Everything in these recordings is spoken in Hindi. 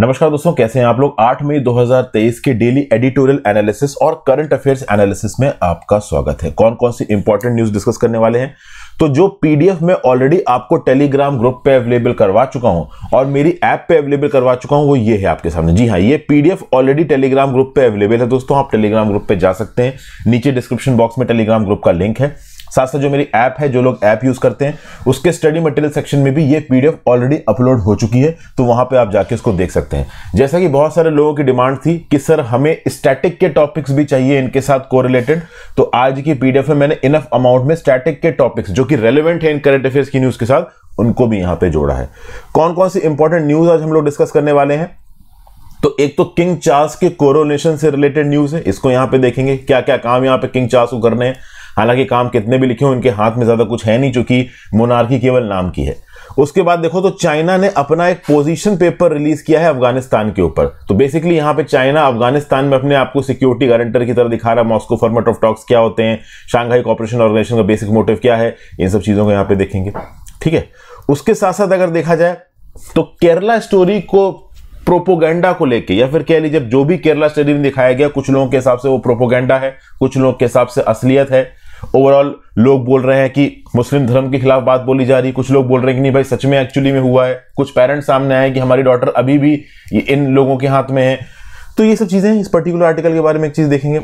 नमस्कार दोस्तों कैसे हैं आप लोग 8 मई 2023 के डेली एडिटोरियल एनालिसिस और करंट अफेयर्स एनालिसिस में आपका स्वागत है कौन कौन सी इंपॉर्टेंट न्यूज डिस्कस करने वाले हैं तो जो पीडीएफ में ऑलरेडी आपको टेलीग्राम ग्रुप पे अवेलेबल करवा चुका हूं और मेरी ऐप पे अवेलेबल करवा चुका हूं वो ये है आपके सामने जी हाँ ये पीडीएफ ऑलरेडी टेलीग्राम ग्रुप पे अवेलेबल है दोस्तों आप टेलीग्राम ग्रुप पे जा सकते हैं नीचे डिस्क्रिप्शन बॉक्स में टेलीग्राम ग्रुप का लिंक है साथ साथ जो मेरी ऐप है जो लोग ऐप यूज़ करते हैं उसके स्टडी मटेरियल सेक्शन में भी ये पीडीएफ ऑलरेडी अपलोड हो चुकी है तो वहां पे आप जाके इसको देख सकते हैं जैसा कि बहुत सारे लोगों की डिमांड थी कि सर हमें स्टैटिक के टॉपिक्स भी चाहिए इनके साथ को तो आज की पीडीएफ में मैंने इनफ अमाउंट में स्टैटिक के टॉपिक्स जो कि रेलिवेंट है इन करेंट अफेयर्स की न्यूज़ के साथ उनको भी यहाँ पे जोड़ा है कौन कौन सी इंपॉर्टेंट न्यूज़ आज हम लोग डिस्कस करने वाले हैं तो एक तो किंग चार्ल्स के कोरोनेशन से रिलेटेड न्यूज है इसको यहां पे देखेंगे क्या क्या काम यहां पे किंग चार्ल्स को करने हैं हालांकि काम कितने भी लिखे हो उनके हाथ में ज़्यादा कुछ है नहीं चूंकि मोनार्की केवल नाम की है उसके बाद देखो तो चाइना ने अपना एक पोजीशन पेपर रिलीज किया है अफगानिस्तान के ऊपर तो बेसिकली यहां पे चाइना अफगानिस्तान में अपने आप को सिक्योरिटी गारंटर की तरह दिखा रहा है मॉस्को फॉर्मेट ऑफ टॉक्स क्या होते हैं शांघाई कॉपरेशन ऑर्गेनाइजेशन का बेसिक मोटिव क्या है इन सब चीज़ों को यहाँ पे देखेंगे ठीक है उसके साथ साथ अगर देखा जाए तो केरला स्टोरी को प्रोपोगेंडा को लेके या फिर कह लीजिए जो भी केरला स्टडी में दिखाया गया कुछ लोगों के हिसाब से वो प्रोपोगेंडा है कुछ लोगों के हिसाब से असलियत है ओवरऑल लोग बोल रहे हैं कि मुस्लिम धर्म के खिलाफ बात बोली जा रही कुछ लोग बोल रहे हैं कि नहीं भाई सच में एक्चुअली में हुआ है कुछ पेरेंट्स सामने आए कि हमारी डॉटर अभी भी इन लोगों के हाथ में है तो ये सब चीज़ें इस पर्टिकुलर आर्टिकल के बारे में एक चीज़ देखेंगे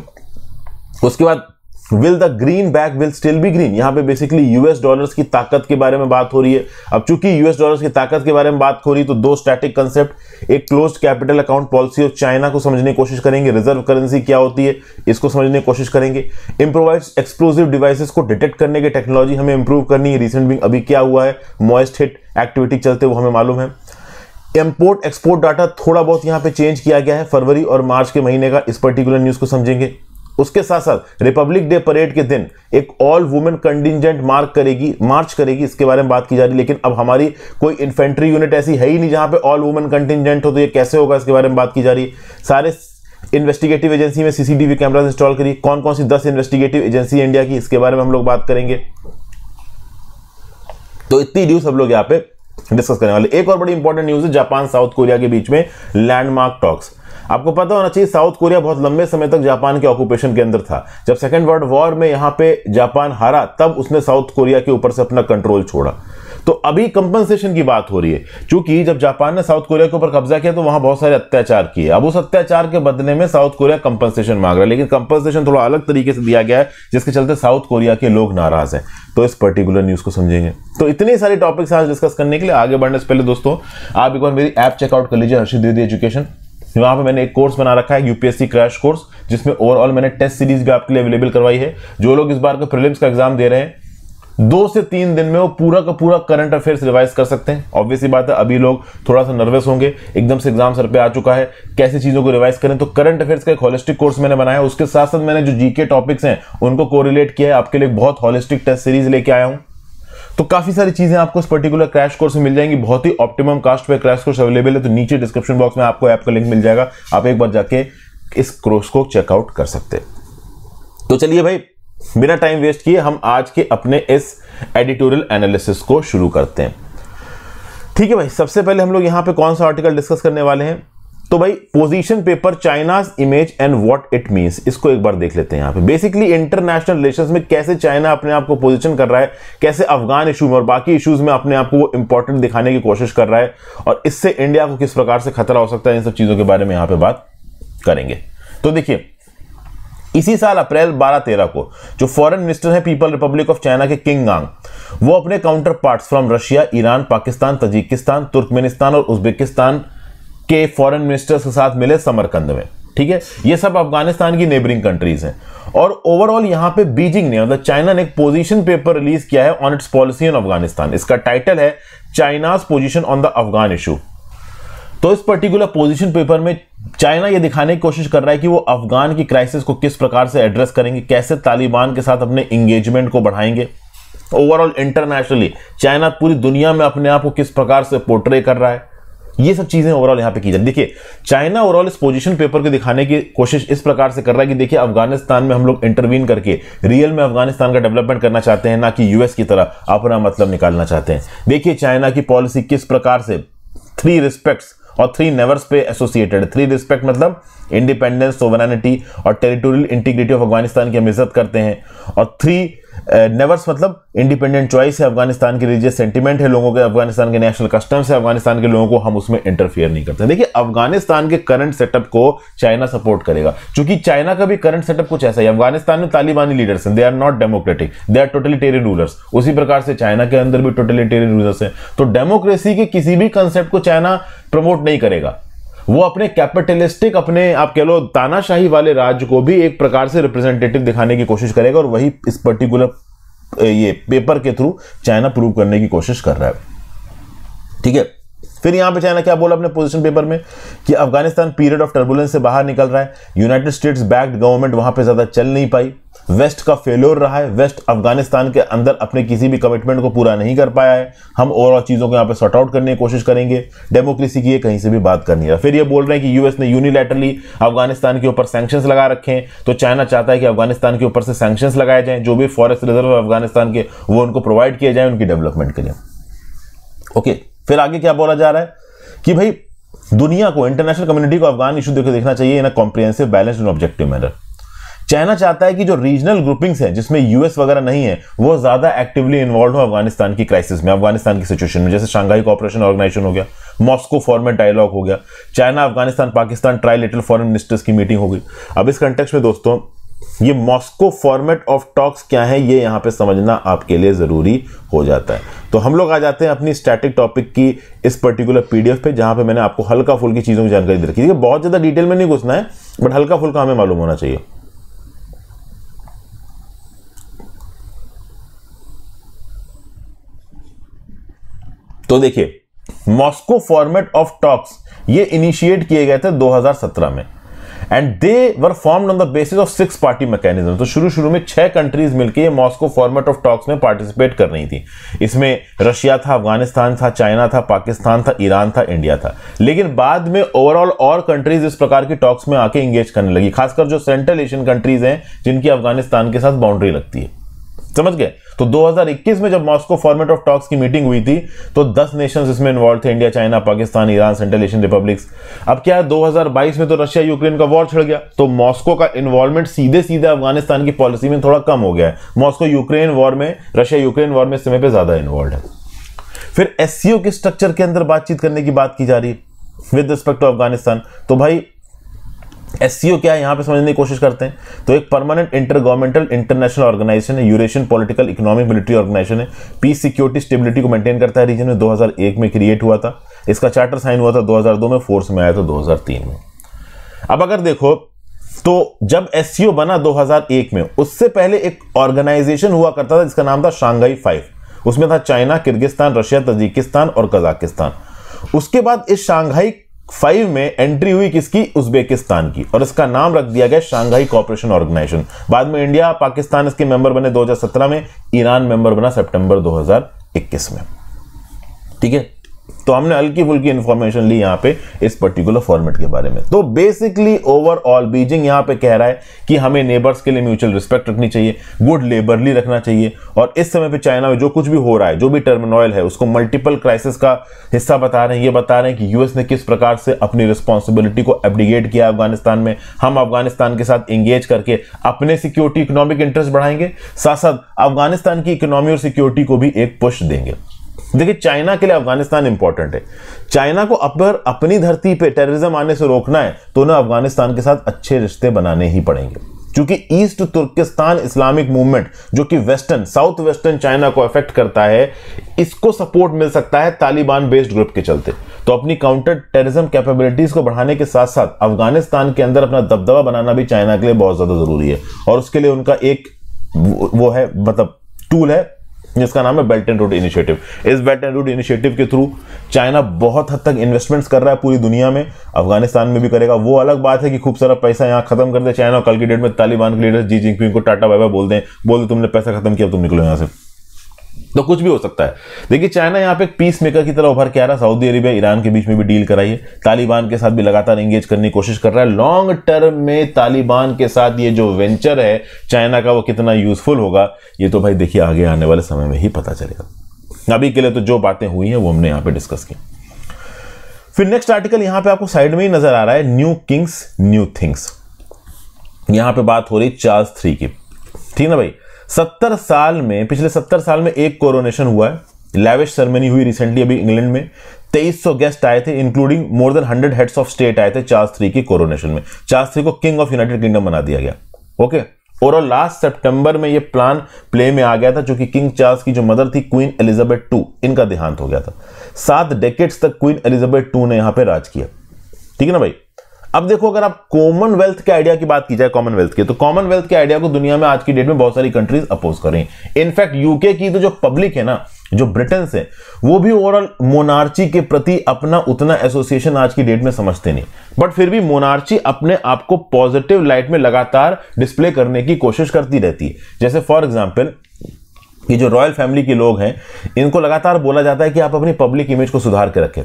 उसके बाद will the green back will still be green यहां पे बेसिकली यूएस डॉलर्स की ताकत के बारे में बात हो रही है अब चूंकि यूएस डॉलर्स की ताकत के बारे में बात हो रही है तो दो स्टैटिक कंसेप्ट एक close capital account policy of China को समझने की कोशिश करेंगे रिजर्व करेंसी क्या होती है इसको समझने की कोशिश करेंगे इंप्रोवाइज एक्सप्लोजिव डिवाइसेस को डिटेक्ट करने की टेक्नोलॉजी हमें इंप्रूव करनी है रिसेंट में अभी क्या हुआ है मॉइस्ट हिट एक्टिविटी चलते वो हमें मालूम है इम्पोर्ट एक्सपोर्ट डाटा थोड़ा बहुत यहाँ पे चेंज किया गया है फरवरी और मार्च के महीने का इस पर्टिकुलर न्यूज को समझेंगे उसके साथ साथ रिपब्लिक डे परेड के दिन एक ऑल वुमेन कंटिजेंट मार्च करेगी मार्च करेगी इसके बारे में बात की जा रही है लेकिन अब हमारी कोई इन्फेंट्री यूनिट ऐसी है ही नहीं जहां पे ऑल वुमेन कंटिजेंट हो तो ये कैसे होगा इसके बारे में बात की जा रही सारे इन्वेस्टिगेटिव एजेंसी में सीसीटीवी कैमराज इंस्टॉल करी कौन कौन सी दस इन्वेस्टिगेटिव एजेंसी इंडिया की इसके बारे में हम लोग बात करेंगे तो इतनी न्यूज हम लोग यहाँ पे डिस्कस करने वाले एक और बड़ी इंपॉर्टेंट न्यूज है जापान साउथ कोरिया के बीच में लैंडमार्क टॉक्स आपको पता होना चाहिए साउथ कोरिया बहुत लंबे समय तक जापान के ऑक्यूपेशन के अंदर था जब सेकेंड वर्ल्ड वॉर में यहां पे जापान हारा तब उसने साउथ कोरिया के ऊपर से अपना कंट्रोल छोड़ा तो अभी कंपनसेशन की बात हो रही है क्योंकि जब जापान ने साउथ कोरिया के ऊपर कब्जा किया तो वहां बहुत सारे अत्याचार किए अब उस अत्याचार के बदले में साउथ कोरिया कंपनसेशन मांग रहा है लेकिन कंपनसेशन थोड़ा अलग तरीके से दिया गया है जिसके चलते साउथ कोरिया के लोग नाराज हैं तो इस पर्टिकुलर न्यूज को समझेंगे तो इतने सारे टॉपिक्स आज डिस्कस करने के लिए आगे बढ़ने से पहले दोस्तों आप एक बार मेरी ऐप चेकआउट कर लीजिए हर्षित दीदी एजुकेशन वहां पे मैंने एक कोर्स बना रखा है यूपीएससी क्रैश कोर्स जिसमें ओवरऑल मैंने टेस्ट सीरीज भी आपके लिए अवेलेबल करवाई है जो लोग इस बार का प्रिलिम्स का एग्जाम दे रहे हैं दो से तीन दिन में वो पूरा का पूरा करंट अफेयर्स रिवाइज कर सकते हैं ऑब्वियसली बात है अभी लोग थोड़ा सा नर्वस होंगे एकदम से एग्जाम सर पे आ चुका है कैसे चीज़ों को रिवाइज करें तो करंट अफेयर्स का एक हॉलिस्टिक कोर्स मैंने बनाया है उसके साथ साथ मैंने जो जीके टॉपिक्स हैं उनको कोरिलेट किया है आपके लिए बहुत हॉलिस्टिक टेस्ट सीरीज लेके आया हूँ तो काफी सारी चीजें आपको इस पर्टिकुलर क्रैश कोर्स में मिल जाएंगी बहुत ही ऑप्टिमम कास्ट पर क्रैश कोर्स अवेलेबल है तो नीचे डिस्क्रिप्शन बॉक्स में आपको ऐप का लिंक मिल जाएगा आप एक बार जाके इस कोर्स को चेकआउट कर सकते तो चलिए भाई बिना टाइम वेस्ट किए हम आज के अपने इस एडिटोरियल एनालिसिस को शुरू करते हैं ठीक है भाई सबसे पहले हम लोग यहां पे कौन सा आर्टिकल डिस्कस करने वाले हैं तो भाई position paper China's image and what it means इसको एक बार देख लेते हैं यहां पे बेसिकली इंटरनेशनल रिलेशंस में कैसे चाइना अपने आप को पोजीशन कर रहा है कैसे अफगान इशू में और बाकी इश्यूज में अपने आप को वो इंपॉर्टेंट दिखाने की कोशिश कर रहा है और इससे इंडिया को किस प्रकार से खतरा हो सकता है इन सब चीजों के बारे में यहां पर बात करेंगे तो देखिए इसी साल अप्रैल 12-13 को जो फॉरेन मिनिस्टर हैं पीपल रिपब्लिक ऑफ चाइना के किंग गांग वो अपने counterparts from Russia Iran Pakistan Tajikistan Turkmenistan और उज्बेकिस्तान के फॉरेन मिनिस्टर्स के साथ मिले समरकंद में ठीक है ये सब अफगानिस्तान की नेबरिंग कंट्रीज हैं और ओवरऑल यहाँ पे बीजिंग ने मतलब चाइना ने एक पोजीशन पेपर रिलीज किया है on its policy on Afghanistan इसका टाइटल है China's position on the Afghan issue तो इस पर्टिकुलर पोजीशन पेपर में चाइना ये दिखाने की कोशिश कर रहा है कि वो अफगान की क्राइसिस को किस प्रकार से एड्रेस करेंगे कैसे तालिबान के साथ अपने इंगेजमेंट को बढ़ाएंगे ओवरऑल इंटरनेशनली चाइना पूरी दुनिया में अपने आप को किस प्रकार से पोर्ट्रे कर रहा है ये सब चीज़ें ओवरऑल यहाँ पे की जाती देखिए चाइना ओवरऑल इस पोजीशन पेपर के दिखाने की कोशिश इस प्रकार से कर रहा है कि देखिए अफगानिस्तान में हम लोग इंटरवीन करके रियल में अफगानिस्तान का डेवलपमेंट करना चाहते हैं ना कि यूएस की तरह अपना मतलब निकालना चाहते हैं देखिए चाइना की पॉलिसी किस प्रकार से थ्री रिस्पेक्ट और थ्री नेवर्स पे एसोसिएटेड थ्री रिस्पेक्ट मतलब इंडिपेंडेंस सोवरानिटी और टेरिटोरियल इंटीग्रिटी ऑफ अफगानिस्तान की हम इज्जत करते हैं और थ्री नेवर्स uh, मतलब इंडिपेंडेंट चॉइस है अफगानिस्तान के रिलीजियस सेंटीमेंट है लोगों के अफगानिस्तान के नेशनल कस्टम्स है अफगानिस्तान के लोगों को हम उसमें इंटरफियर नहीं करते देखिए अफगानिस्तान के करंट सेटअप को चाइना सपोर्ट करेगा क्योंकि चाइना का भी करंट सेटअप कुछ ऐसा है अफगानिस्तान में तालिबानी लीडर्स हैं they are not democratic they are totalitarian rulers उसी प्रकार से चाइना के अंदर भी टोटलिटेरियन रूलर्स हैं तो डेमोक्रेसी के किसी भी कंसेप्ट को चाइना प्रमोट नहीं करेगा वो अपने कैपिटलिस्टिक अपने आप कह लो तानाशाही वाले राज्य को भी एक प्रकार से रिप्रेजेंटेटिव दिखाने की कोशिश करेगा और वही इस पर्टिकुलर ये पेपर के थ्रू चाइना प्रूव करने की कोशिश कर रहा है ठीक है फिर यहां पे चाइना क्या बोला अपने पोजिशन पेपर में कि अफगानिस्तान पीरियड ऑफ टर्बुलेंस से बाहर निकल रहा है यूनाइटेड स्टेट्स बैक्ड गवर्नमेंट वहां पे ज्यादा चल नहीं पाई वेस्ट का फेलोर रहा है वेस्ट अफगानिस्तान के अंदर अपने किसी भी कमिटमेंट को पूरा नहीं कर पाया है हम और चीज़ों को यहां पे सॉर्ट आउट करने की कोशिश करेंगे डेमोक्रेसी की ये कहीं से भी बात करनी है फिर ये बोल रहे हैं कि यूएस ने यूनिलैटरली अफगानिस्तान के ऊपर सैक्शन लगा रखे हैं तो चाइना चाहता है कि अफगानिस्तान के ऊपर से सैक्शन लगाए जाए जो भी फॉरेस्ट रिजर्व अफगानिस्तान के वो उनको प्रोवाइड किए जाए उनकी डेवलपमेंट के लिए ओके okay. फिर आगे क्या बोला जा रहा है कि भाई दुनिया को इंटरनेशनल कम्युनिटी को अफगान इशू देखकर देखना चाहिए in comprehensive balance and objective manner China चाहता है कि जो रीजनल ग्रुपिंग्स हैं जिसमें यूएस वगैरह नहीं है वो ज्यादा एक्टिवली इन्वॉल्व हो अफगानिस्तान की क्राइसिस में अफगानिस्तान की सिचुएशन में जैसे शंघाई कॉपरेशन ऑर्गेनाइजेशन हो गया मॉस्को फॉर्मेट डायलॉग हो गया China Afghanistan Pakistan trilateral foreign ministers की मीटिंग हो गई अब इस कंटेक्स में दोस्तों ये मॉस्को फॉर्मेट ऑफ टॉक्स क्या है ये यहां पे समझना आपके लिए ज़रूरी हो जाता है तो हम लोग आ जाते हैं अपनी स्टैटिक टॉपिक की इस पर्टिकुलर पीडीएफ पे जहां पे मैंने आपको हल्का फुल्की चीज़ों की जानकारी दे रखी है बहुत ज़्यादा डिटेल में नहीं घुसना है बट हल्का फुल्का हमें मालूम होना चाहिए तो देखिए मॉस्को फॉर्मेट ऑफ टॉक्स ये इनिशिएट किए गए थे 2017 में and they were formed on the basis of six party mechanism तो शुरू शुरू में छह कंट्रीज मिलकर मॉस्को फॉर्मेट ऑफ टॉक्स में पार्टिसिपेट कर रही थी इसमें रशिया था अफगानिस्तान था चाइना था पाकिस्तान था ईरान था इंडिया था लेकिन बाद में ओवरऑल और कंट्रीज इस प्रकार की टॉक्स में आके इंगेज करने लगी खासकर जो सेंट्रल एशियन कंट्रीज हैं जिनकी अफगानिस्तान के साथ बाउंड्री लगती है समझ गए तो 2021 में जब मॉस्को फॉर्मेट ऑफ टॉक्स की मीटिंग हुई थी तो 10 नेशंस इसमें इन्वॉल्व थे India China Pakistan Iran Central Asian republics अब क्या है 2022 में तो रशिया यूक्रेन का वॉर छिड़ गया तो मॉस्को का इन्वॉल्वमेंट सीधे सीधे अफगानिस्तान की पॉलिसी में थोड़ा कम हो गया है मॉस्को यूक्रेन वॉर में रशिया यूक्रेन वॉर में इस समय पर ज्यादा इन्वॉल्व है फिर एस के स्ट्रक्चर के अंदर बातचीत करने की बात की जा रही है विद रिस्पेक्ट टू अफगानिस्तान तो भाई एस क्या है यहाँ पे समझने की कोशिश करते हैं तो एक permanent intergovernmental international organisation है Eurasian political economic military organisation है पीस सिक्योरिटी स्टेबिलिटी को मेंटेन करता है रीजन में 2001 में क्रिएट हुआ था इसका चार्टर साइन हुआ था 2002 में फोर्स में आया था 2003 में अब अगर देखो तो जब एस बना दो में उससे पहले एक ऑर्गेनाइजेशन हुआ करता था जिसका नाम था शांघाई फाइव उसमें था चाइना किर्गिस्तान रशिया तजिकिस्तान और कजाकिस्तान उसके बाद इस शांघाई फाइव में एंट्री हुई किसकी उज्बेकिस्तान की और इसका नाम रख दिया गया शांघाई कॉपरेशन ऑर्गेनाइजेशन बाद में इंडिया पाकिस्तान इसके मेंबर बने 2017 में ईरान मेंबर बना सितंबर 2021 में ठीक है तो हमने हल्की फुल्की इन्फॉर्मेशन ली यहां पे इस पर्टिकुलर फॉर्मेट के बारे में तो बेसिकली ओवरऑल बीजिंग यहां पे कह रहा है कि हमें नेबर्स के लिए म्यूचुअल रिस्पेक्ट रखनी चाहिए गुड लेबरली रखना चाहिए और इस समय पर चाइना में जो कुछ भी हो रहा है जो भी टर्मिनॉयल है उसको मल्टीपल क्राइसिस का हिस्सा बता रहे हैं ये बता रहे हैं कि यूएस ने किस प्रकार से अपनी रिस्पॉन्सिबिलिटी को एब्डिगेट किया अफगानिस्तान में हम अफगानिस्तान के साथ एंगेज करके अपने सिक्योरिटी इकोनॉमिक इंटरेस्ट बढ़ाएंगे साथ साथ अफगानिस्तान की इकोनॉमी और सिक्योरिटी को भी एक पुष्ट देंगे देखिए चाइना के लिए अफगानिस्तान इंपॉर्टेंट है चाइना को अगर अपनी धरती पे टेररिज्म आने से रोकना है तो उन्हें अफगानिस्तान के साथ अच्छे रिश्ते बनाने ही पड़ेंगे क्योंकि ईस्ट तुर्किस्तान इस्लामिक मूवमेंट जो कि वेस्टर्न साउथ वेस्टर्न चाइना को अफेक्ट करता है इसको सपोर्ट मिल सकता है तालिबान बेस्ड ग्रुप के चलते तो अपनी काउंटर टेररिज्म कैपेबिलिटीज को बढ़ाने के साथ साथ अफगानिस्तान के अंदर अपना दबदबा बनाना भी चाइना के लिए बहुत ज्यादा जरूरी है और उसके लिए उनका एक वो है मतलब टूल है जिसका नाम है बेल्ट एंड रोड इनिशिएटिव इस बेल्ट एंड रोड इनिशिएटिव के थ्रू चाइना बहुत हद तक इन्वेस्टमेंट्स कर रहा है पूरी दुनिया में अफगानिस्तान में भी करेगा वो अलग बात है कि खूब सारा पैसा यहाँ खत्म कर दे चाइना और कल की डेट में तालिबान के लीडर जी जिनपिंग को टाटा बाबा बोल दें बोल दे तुमने पैसा खत्म किया तुम निकलो यहाँ से तो कुछ भी हो सकता है देखिए चाइना यहाँ पे पीस मेकर की तरह उभर के आ रहा है सऊदी अरेबिया ईरान के बीच में भी डील कराई है तालिबान के साथ भी लगातार एंगेज करने की कोशिश कर रहा है लॉन्ग टर्म में तालिबान के साथ ये जो वेंचर है चाइना का वो कितना यूजफुल होगा ये तो भाई देखिए आगे आने वाले समय में ही पता चलेगा अभी के लिए तो जो बातें हुई हैं वो हमने यहाँ पे डिस्कस की फिर नेक्स्ट आर्टिकल यहाँ पे आपको साइड में ही नजर आ रहा है न्यू किंग्स न्यू थिंग्स यहाँ पे बात हो रही चार्ल्स थ्री की ठीक ना भाई सत्तर साल में पिछले सत्तर साल में एक कोरोनेशन हुआ है लेविश सेरेमनी हुई रिसेंटली अभी इंग्लैंड में 2300 गेस्ट आए थे including more than 100 heads of state आए थे चार्ल्स थ्री के कोरोनेशन में चार्ल्स थ्री को किंग ऑफ यूनाइटेड किंगडम बना दिया गया ओके और लास्ट सितंबर में ये प्लान प्ले में आ गया था जो कि किंग चार्ल्स की जो मदर थी क्वीन एलिजाबेथ टू इनका देहांत हो गया था सात डेकेट्स तक क्वीन एलिजाबेथ टू ने यहां पर राज किया ठीक है ना भाई अब देखो अगर आप कॉमनवेल्थ के आइडिया की बात की जाए कॉमनवेल्थ तो के तो कॉमनवेल्थ के आइडिया को दुनिया में आज की डेट में बहुत सारी कंट्रीज अपोज कर रही हैं इनफैक्ट यूके की तो जो पब्लिक है ना जो ब्रिटेन से वो भी ओवरऑल मोनार्ची के प्रति अपना उतना एसोसिएशन आज की डेट में समझते नहीं बट फिर भी मोनार्ची अपने आप को पॉजिटिव लाइट में लगातार डिस्प्ले करने की कोशिश करती रहती है जैसे फॉर एग्जाम्पल ये जो रॉयल फैमिली के लोग हैं इनको लगातार बोला जाता है कि आप अपनी पब्लिक इमेज को सुधार के रखें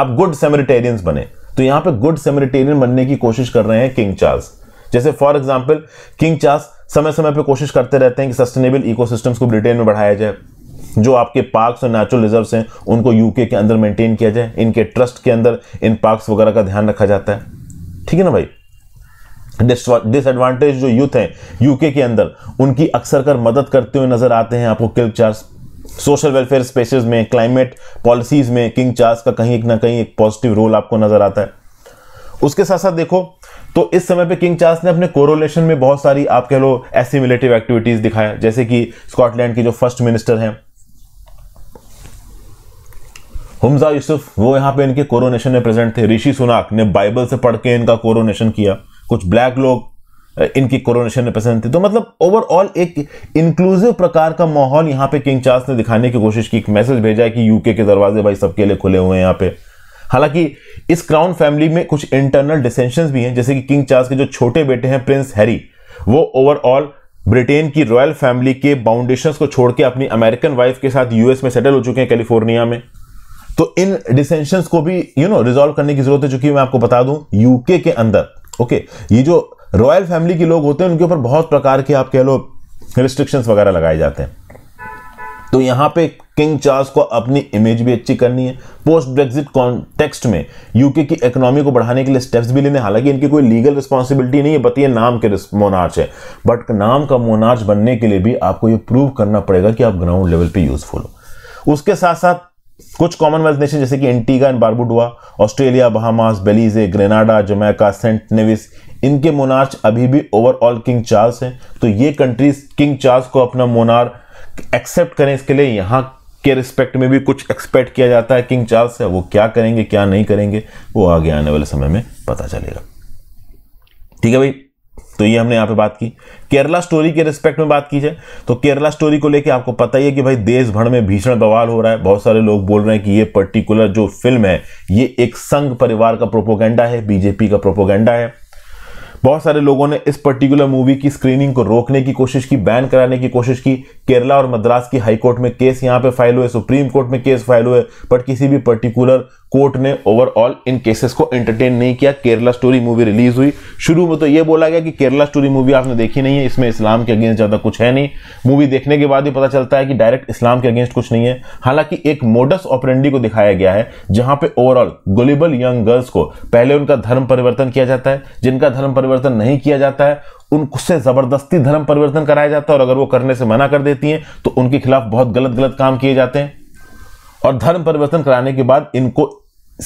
आप गुड सेमेरिटेरियंस बने तो यहां पे गुड सेमिटेरियन बनने की कोशिश कर रहे हैं किंग चार्ल्स जैसे फॉर एग्जाम्पल किंग चार्ल्स समय समय पर कोशिश करते रहते हैं कि सस्टेनेबल इकोसिस्टम्स को ब्रिटेन में बढ़ाया जाए जो आपके पार्क्स और नेचुरल रिजर्व्स हैं उनको यूके के अंदर मेंटेन किया जाए इनके ट्रस्ट के अंदर इन पार्क्स वगैरह का ध्यान रखा जाता है ठीक है ना भाई डिसएडवांटेज जो यूथ हैं यूके के अंदर उनकी अक्सर कर मदद करते हुए नजर आते हैं आपको किल चार्ज सोशल वेलफेयर स्पेसिस में क्लाइमेट पॉलिसीज में किंग चार्ल्स का कहीं एक ना कहीं एक पॉजिटिव रोल आपको नजर आता है उसके साथ साथ देखो तो इस समय पे किंग चार्ल्स ने अपने कोरोलेशन में बहुत सारी आप कह लो एसिमिलेटिव एक्टिविटीज दिखाया जैसे कि स्कॉटलैंड की जो फर्स्ट मिनिस्टर हैं हमजा यूसुफ वो यहां पे इनके कोरोनेशन में प्रेजेंट थे ऋषि सुनाक ने बाइबल से पढ़ के इनका कोरोनेशन किया कुछ ब्लैक लोग इनकी कोरोनेशन रिप्रेजेंट तो मतलब ओवरऑल एक इंक्लूसिव प्रकार का माहौल यहाँ पे किंग चार्ल्स ने दिखाने की कोशिश की एक मैसेज भेजा है कि यूके के दरवाजे भाई सबके लिए खुले हुए हैं यहाँ पे हालांकि इस क्राउन फैमिली में कुछ इंटरनल डिसेंशन भी हैं जैसे कि किंग चार्ल्स के जो छोटे बेटे हैं प्रिंस हैरी वो ओवरऑल ब्रिटेन की रॉयल फैमिली के बाउंडेशन को छोड़ के अपनी अमेरिकन वाइफ के साथ यूएस में सेटल हो चुके हैं कैलिफोर्निया में तो इन डिसेंशंस को भी यू नो रिजॉल्व करने की जरूरत है चूंकि मैं आपको बता दूं यूके के अंदर ओके okay, ये जो रॉयल फैमिली के लोग होते हैं उनके ऊपर बहुत प्रकार के आप कह लो रिस्ट्रिक्शंस वगैरह लगाए जाते हैं तो यहाँ पे किंग चार्ल्स को अपनी इमेज भी अच्छी करनी है पोस्ट ब्रेग्जिट कॉन्टेक्स्ट में यूके की इकोनॉमी को बढ़ाने के लिए स्टेप्स भी लेने हालांकि इनकी कोई लीगल रिस्पॉन्सिबिलिटी नहीं है बट ये नाम के मोनार्च है बट नाम का मोनार्च बनने के लिए भी आपको ये प्रूव करना पड़ेगा कि आप ग्राउंड लेवल पर यूजफुल हो उसके साथ साथ कुछ कॉमनवेल्थ नेशन जैसे कि Antigua and Barbuda Australia Bahamas Belize Grenada Jamaica Saint Nevis इनके मोनार्च अभी भी ओवरऑल किंग चार्ल्स हैं तो ये कंट्रीज किंग चार्ल्स को अपना मोनार एक्सेप्ट करें इसके लिए यहाँ के रिस्पेक्ट में भी कुछ एक्सपेक्ट किया जाता है किंग चार्ल्स से वो क्या करेंगे क्या नहीं करेंगे वो आगे आने वाले समय में पता चलेगा ठीक है भाई तो ये हमने यहाँ पे बात की केरला स्टोरी के रिस्पेक्ट में बात की जाए तो केरला स्टोरी को लेके आपको पता ही है कि भाई देश भर में भीषण बवाल हो रहा है बहुत सारे लोग बोल रहे हैं कि ये पर्टिकुलर जो फिल्म है ये एक संघ परिवार का प्रोपोगेंडा है बीजेपी का प्रोपोगेंडा है बहुत सारे लोगों ने इस पर्टिकुलर मूवी की स्क्रीनिंग को रोकने की कोशिश की बैन कराने की कोशिश की केरला और मद्रास की हाई कोर्ट में केस यहाँ पे फाइल हुए सुप्रीम कोर्ट में केस फाइल हुए बट किसी भी पर्टिकुलर कोर्ट ने ओवरऑल इन केसेस को एंटरटेन नहीं किया केरला स्टोरी मूवी रिलीज हुई शुरू में तो ये बोला गया कि केरला स्टोरी मूवी आपने देखी नहीं है इसमें इस्लाम के अगेंस्ट ज़्यादा कुछ है नहीं मूवी देखने के बाद ही पता चलता है कि डायरेक्ट इस्लाम के अगेंस्ट कुछ नहीं है हालांकि एक मोडस ऑपरेंडी को दिखाया गया है जहां पे ओवरऑल गुलेबल यंग गर्ल्स को पहले उनका धर्म परिवर्तन किया जाता है जिनका धर्म परिवर्तन परिवर्तन नहीं किया जाता है उनसे जबरदस्ती धर्म परिवर्तन कराया जाता है और अगर वो करने से मना कर देती हैं तो उनके खिलाफ बहुत गलत गलत काम किए जाते हैं और धर्म परिवर्तन कराने के बाद इनको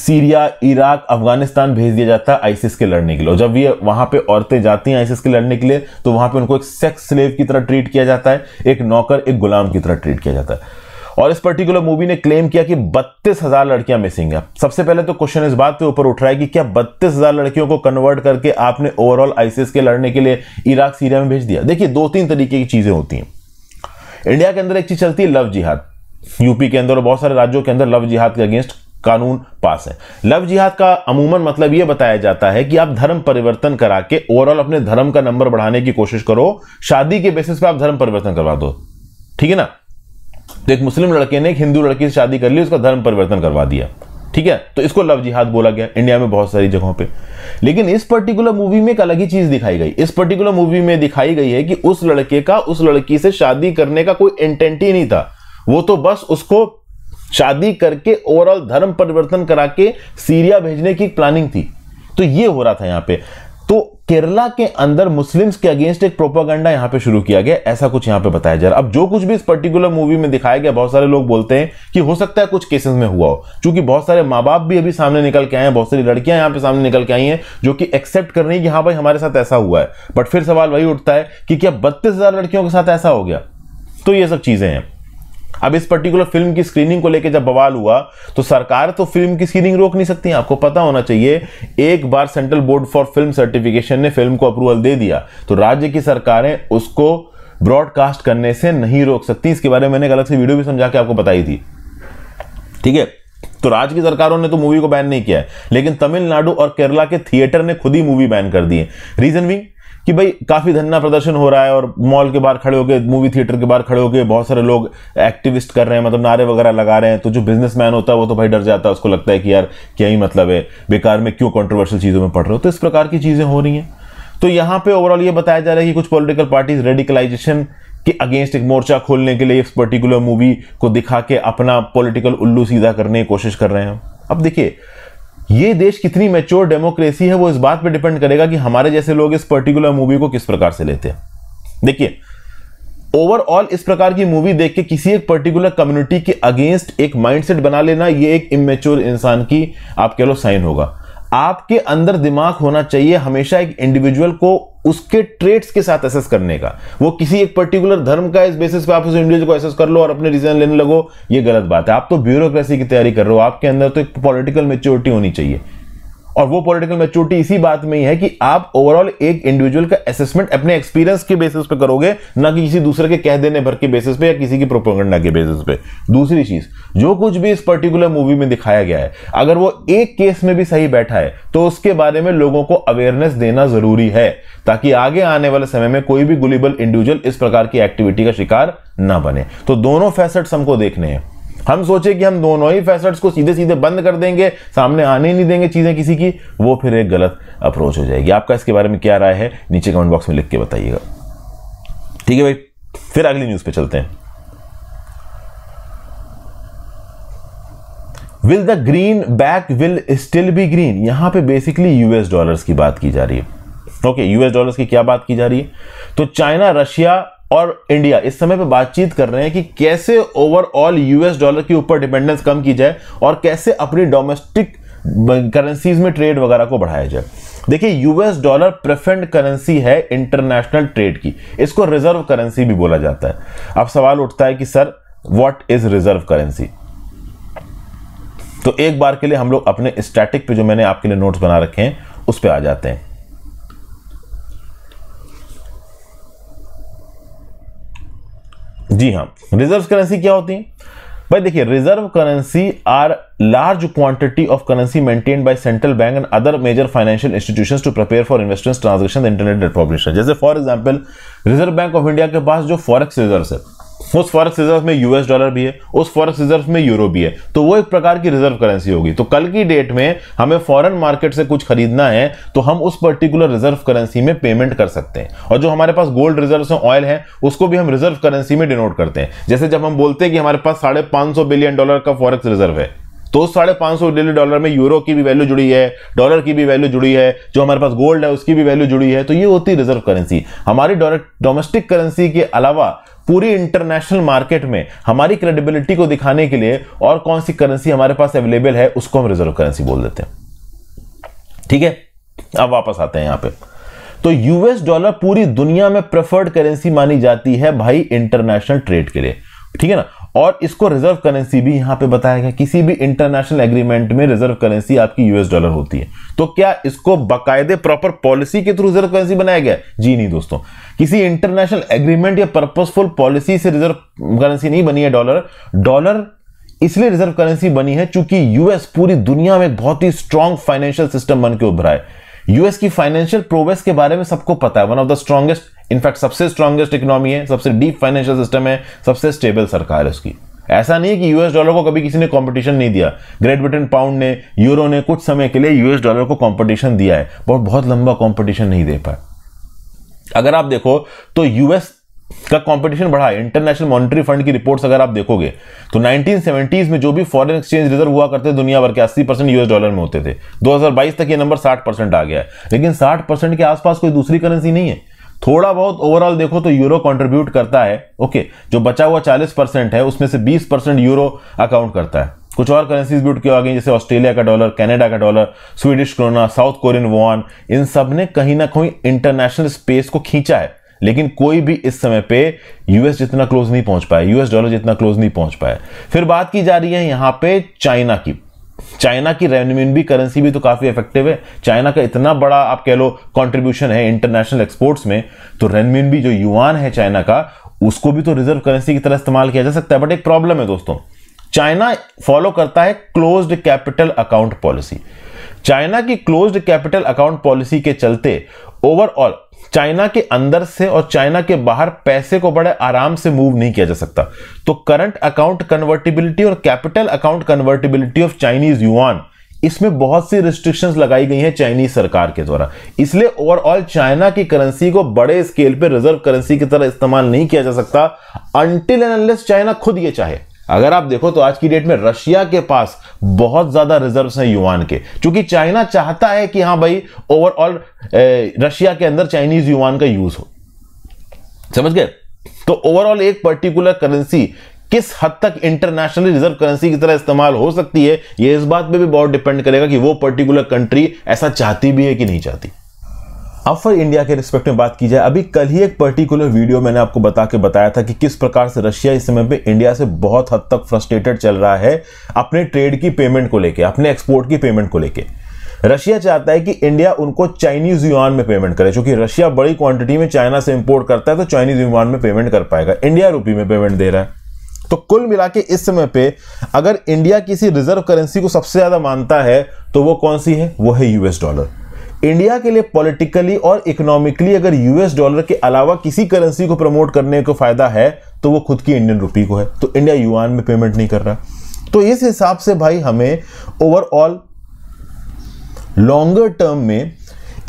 सीरिया इराक अफगानिस्तान भेज दिया जाता है आइसिस के लड़ने के लिए जब ये वहां पे औरतें जाती हैं आइसिस के लड़ने के लिए तो वहां पे उनको एक सेक्स स्लेव की तरह ट्रीट किया जाता है एक नौकर एक गुलाम की तरह ट्रीट किया जाता है और इस पर्टिकुलर मूवी ने क्लेम किया कि बत्तीस हजार लड़कियां मिसिंग है सबसे पहले तो क्वेश्चन इस बात के ऊपर उठ रहा है कि क्या बत्तीस हजार लड़कियों को कन्वर्ट करके आपने ओवरऑल आईसीएस के लड़ने के लिए इराक सीरिया में भेज दिया देखिए दो तीन तरीके की चीजें होती हैं इंडिया के अंदर एक चीज चलती है लव जिहाद यूपी के अंदर और बहुत सारे राज्यों के अंदर लव जिहाद के अगेंस्ट कानून पास है लव जिहाद का अमूमन मतलब यह बताया जाता है कि आप धर्म परिवर्तन करा के ओवरऑल अपने धर्म का नंबर बढ़ाने की कोशिश करो शादी के बेसिस पर आप धर्म परिवर्तन करवा दो ठीक है ना तो एक मुस्लिम लड़के ने एक हिंदू लड़की से शादी कर ली उसका धर्म परिवर्तन करवा दिया ठीक है तो इसको लव जिहाद बोला गया इंडिया में बहुत सारी जगहों पे लेकिन इस पर्टिकुलर मूवी में एक अलग ही चीज दिखाई गई इस पर्टिकुलर मूवी में दिखाई गई है कि उस लड़के का उस लड़की से शादी करने का कोई इंटेंट ही नहीं था वो तो बस उसको शादी करके ओवरऑल धर्म परिवर्तन करा के सीरिया भेजने की प्लानिंग थी तो ये हो रहा था यहाँ पे तो केरला के अंदर मुस्लिम्स के अगेंस्ट एक प्रोपागंडा यहां पे शुरू किया गया ऐसा कुछ यहां पे बताया जा रहा अब जो कुछ भी इस पर्टिकुलर मूवी में दिखाया गया बहुत सारे लोग बोलते हैं कि हो सकता है कुछ केसेस में हुआ हो क्योंकि बहुत सारे माँ बाप भी अभी सामने निकल के आए हैं बहुत सारी लड़कियां यहां पर सामने निकल के आई हैं जो कि एक्सेप्ट कर रही है कि हाँ भाई हमारे साथ ऐसा हुआ है बट फिर सवाल वही उठता है कि क्या बत्तीस लड़कियों के साथ ऐसा हो गया तो ये सब चीजें हैं अब इस पर्टिकुलर फिल्म की स्क्रीनिंग को लेकर जब बवाल हुआ तो सरकार तो फिल्म की स्क्रीनिंग रोक नहीं सकती आपको पता होना चाहिए एक बार Central Board for Film Certification ने फिल्म को अप्रूवल दे दिया तो राज्य की सरकारें उसको ब्रॉडकास्ट करने से नहीं रोक सकती इसके बारे में मैंने अलग से वीडियो भी समझा के आपको बताई थी ठीक है तो राज्य की सरकारों ने तो मूवी को बैन नहीं किया है लेकिन तमिलनाडु और केरला के थिएटर ने खुद ही मूवी बैन कर दी है रीजन भी कि भाई काफ़ी धरना प्रदर्शन हो रहा है और मॉल के बाहर खड़े हो गए मूवी थिएटर के बाहर खड़े हो गए बहुत सारे लोग एक्टिविस्ट कर रहे हैं मतलब नारे वगैरह लगा रहे हैं तो जो बिजनेसमैन होता है वो तो भाई डर जाता है उसको लगता है कि यार क्या ही मतलब है बेकार में क्यों कॉन्ट्रोवर्शियल चीज़ों में पढ़ रहे हो तो इस प्रकार की चीज़ें हो रही हैं तो यहाँ पे ओवरऑल ये बताया जा रहा है कि कुछ पॉलिटिकल पार्टीज रेडिकलाइजेशन के अगेंस्ट एक मोर्चा खोलने के लिए इस पर्टिकुलर मूवी को दिखा के अपना पॉलिटिकल उल्लू सीधा करने की कोशिश कर रहे हैं अब देखिए ये देश कितनी मेच्योर डेमोक्रेसी है वो इस बात पे डिपेंड करेगा कि हमारे जैसे लोग इस पर्टिकुलर मूवी को किस प्रकार से लेते हैं देखिए ओवरऑल इस प्रकार की मूवी देख के किसी एक पर्टिकुलर कम्युनिटी के अगेंस्ट एक माइंडसेट बना लेना ये एक इमेच्योर इंसान की आप कह लो साइन होगा आपके अंदर दिमाग होना चाहिए हमेशा एक इंडिविजुअल को उसके ट्रेट्स के साथ एसेस करने का वो किसी एक पर्टिकुलर धर्म का इस बेसिस पे आप उस इंडिविजुअल को एसेस कर लो और अपने रीजन लेने लगो ये गलत बात है आप तो ब्यूरोक्रेसी की तैयारी कर रहे हो आपके अंदर तो एक पॉलिटिकल मेच्योरिटी होनी चाहिए और वो पॉलिटिकल मेच्योरिटी इसी बात में ही है कि आप ओवरऑल एक इंडिविजुअल का असेसमेंट अपने एक्सपीरियंस के बेसिस पे करोगे ना कि किसी दूसरे के कह देने भर के बेसिस पे या किसी की प्रोपोगंडा के बेसिस पे दूसरी चीज जो कुछ भी इस पर्टिकुलर मूवी में दिखाया गया है अगर वो एक केस में भी सही बैठा है तो उसके बारे में लोगों को अवेयरनेस देना जरूरी है ताकि आगे आने वाले समय में कोई भी गुलीबल इंडिविजुअल इस प्रकार की एक्टिविटी का शिकार ना बने तो दोनों फैसेट्स हमको देखने हैं हम सोचे कि हम दोनों ही फैसट्स को सीधे सीधे बंद कर देंगे सामने आने नहीं देंगे चीज़ें किसी की वो फिर एक गलत अप्रोच हो जाएगी आपका इसके बारे में क्या राय है नीचे कमेंट बॉक्स में लिख के बताइएगा ठीक है भाई फिर अगली न्यूज़ पे चलते हैं will the green back will still be green यहां पे बेसिकली यूएस डॉलर्स की बात की जा रही है ओके यूएस डॉलर्स की क्या बात की जा रही है तो चाइना रशिया और इंडिया इस समय पे बातचीत कर रहे हैं कि कैसे ओवरऑल यूएस डॉलर के ऊपर डिपेंडेंस कम की जाए और कैसे अपनी डोमेस्टिक करेंसीज में ट्रेड वगैरह को बढ़ाया जाए देखिए यूएस डॉलर प्रेफरेंट करेंसी है इंटरनेशनल ट्रेड की इसको रिजर्व करेंसी भी बोला जाता है अब सवाल उठता है कि sir what is reserve currency तो एक बार के लिए हम लोग अपने स्टैटिक पे जो मैंने आपके लिए नोट्स बना रखे हैं उस पर आ जाते हैं जी हाँ रिजर्व करेंसी क्या होती है भाई देखिए reserve currency are large quantity of currency maintain by central bank and other major financial institutions to prepare for investment transaction internet debt population जैसे for example Reserve Bank of India के पास जो फॉरेक्स रिजर्व है उस फॉरेक्स रिजर्व में यूएस डॉलर भी है उस फॉरेक्स रिजर्व में यूरो भी है तो वो एक प्रकार की रिजर्व करेंसी होगी तो कल की डेट में हमें फॉरेन मार्केट से कुछ खरीदना है तो हम उस पर्टिकुलर रिजर्व करेंसी में पेमेंट कर सकते हैं और जो हमारे पास गोल्ड रिजर्व है ऑयल है उसको भी हम रिजर्व करेंसी में डिनोट करते हैं जैसे जब हम बोलते हैं कि हमारे पास साढ़े बिलियन डॉलर का फॉरेक्स रिजर्व है तो उस साढ़े पाँच सौ बिलियन डॉलर में यूरो की भी वैल्यू जुड़ी है डॉलर की भी वैल्यू जुड़ी है जो हमारे पास गोल्ड है उसकी भी वैल्यू जुड़ी है तो ये होती रिजर्व करेंसी हमारी डोमेस्टिक करेंसी के अलावा पूरी इंटरनेशनल मार्केट में हमारी क्रेडिबिलिटी को दिखाने के लिए और कौन सी करेंसी हमारे पास अवेलेबल है उसको हम रिजर्व करेंसी बोल देते हैं ठीक है अब वापस आते हैं यहां पे तो यूएस डॉलर पूरी दुनिया में प्रेफर्ड करेंसी मानी जाती है भाई इंटरनेशनल ट्रेड के लिए ठीक है ना और इसको रिजर्व करेंसी भी यहां पे बताया गया किसी भी इंटरनेशनल एग्रीमेंट में रिजर्व करेंसी आपकी यूएस डॉलर होती है तो क्या इसको बाकायदे प्रॉपर पॉलिसी के थ्रू रिजर्व करेंसी बनाया गया जी नहीं दोस्तों किसी इंटरनेशनल एग्रीमेंट या पर्पसफुल पॉलिसी से रिजर्व करेंसी नहीं बनी है डॉलर डॉलर इसलिए रिजर्व करेंसी बनी है चूंकि यूएस पूरी दुनिया में एक बहुत ही स्ट्रांग फाइनेंशियल सिस्टम बन के उभरा है यूएस की फाइनेंशियल प्रोग्रेस के बारे में सबको पता है one of the strongest in fact सबसे स्ट्रॉगेस्ट इकोनॉमी है सबसे डीप फाइनेंशियल सिस्टम है सबसे स्टेबल सरकार है उसकी ऐसा नहीं है कि यूएस डॉलर को कभी किसी ने कंपटीशन नहीं दिया ग्रेट ब्रिटेन पाउंड ने यूरो ने कुछ समय के लिए यूएस डॉलर को कंपटीशन दिया है बहुत बहुत लंबा कंपटीशन नहीं दे पाया अगर आप देखो तो यूएस का कंपटीशन बढ़ा है इंटरनेशनल मॉनिटरी फंड की रिपोर्ट्स अगर आप देखोगे तो 1970s में जो भी फॉरेन एक्सचेंज रिजर्व हुआ करते दुनिया भर के 80 परसेंट यूएस डॉलर में होते थे 2022 तक ये नंबर 60 परसेंट आ गया है लेकिन 60 परसेंट के आसपास कोई दूसरी करेंसी नहीं है थोड़ा बहुत ओवरऑल देखो तो यूरो कॉन्ट्रीब्यूट करता है ओके जो बचा हुआ चालीस परसेंट है उसमें से बीस परसेंट यूरो अकाउंट करता है कुछ और करेंसीज भी उठ के आ गई जैसे ऑस्ट्रेलिया का डॉलर कनाडा का dollar Swedish krona South Korean won इन सब ने कहीं ना कहीं इंटरनेशनल स्पेस को खींचा है लेकिन कोई भी इस समय पे यूएस जितना क्लोज नहीं पहुंच पाया यूएस डॉलर जितना क्लोज नहीं पहुंच पाया फिर बात की जा रही है यहां पे चाइना की चाइना की रेवन्यून भी करेंसी भी तो काफ़ी इफेक्टिव है चाइना का इतना बड़ा आप कह लो कॉन्ट्रीब्यूशन है इंटरनेशनल एक्सपोर्ट्स में तो रेनम्यून भी जो युआन है चाइना का उसको भी तो रिजर्व करेंसी की तरह इस्तेमाल किया जा सकता है बट एक प्रॉब्लम है दोस्तों चाइना फॉलो करता है closed capital account policy China की क्लोज्ड कैपिटल अकाउंट पॉलिसी के चलते ओवरऑल चाइना के अंदर से और चाइना के बाहर पैसे को बड़े आराम से मूव नहीं किया जा सकता तो करंट अकाउंट कन्वर्टिबिलिटी और capital account convertibility of Chinese yuan इसमें बहुत सी रिस्ट्रिक्शंस लगाई गई हैं चाइनीज सरकार के द्वारा इसलिए ओवरऑल चाइना की करेंसी को बड़े स्केल पर रिजर्व करेंसी की तरह इस्तेमाल नहीं किया जा सकता अनटिल एंड अनलेस चाइना खुद ये चाहे अगर आप देखो तो आज की डेट में रशिया के पास बहुत ज्यादा रिजर्व हैं युवान के क्योंकि चाइना चाहता है कि हाँ भाई ओवरऑल रशिया के अंदर चाइनीज युवान का यूज हो समझ गए तो ओवरऑल एक पर्टिकुलर करेंसी किस हद तक इंटरनेशनल रिजर्व करेंसी की तरह इस्तेमाल हो सकती है यह इस बात पे भी बहुत डिपेंड करेगा कि वो पर्टिकुलर कंट्री ऐसा चाहती भी है कि नहीं चाहती अब इंडिया के रिस्पेक्ट में बात की जाए अभी कल ही एक पर्टिकुलर वीडियो मैंने आपको बता के बताया था कि किस प्रकार से रशिया इस समय पे इंडिया से बहुत हद तक फ्रस्ट्रेटेड चल रहा है अपने ट्रेड की पेमेंट को लेके अपने एक्सपोर्ट की पेमेंट को लेके रशिया चाहता है कि इंडिया उनको चाइनीज यूआन में पेमेंट करे क्योंकि रशिया बड़ी क्वांटिटी में चाइना से इंपोर्ट करता है तो चाइनीज यूआन में पेमेंट कर पाएगा इंडिया रूपी में पेमेंट दे रहा है तो कुल मिला के इस समय पे अगर इंडिया किसी रिजर्व करेंसी को सबसे ज्यादा मानता है तो वो कौन सी है वो है यूएस डॉलर इंडिया के लिए पॉलिटिकली और इकोनॉमिकली अगर यूएस डॉलर के अलावा किसी करेंसी को प्रमोट करने को फ़ायदा है तो वो खुद की इंडियन रुपी को है तो इंडिया युआन में पेमेंट नहीं कर रहा तो इस हिसाब से भाई हमें ओवरऑल लॉन्गर टर्म में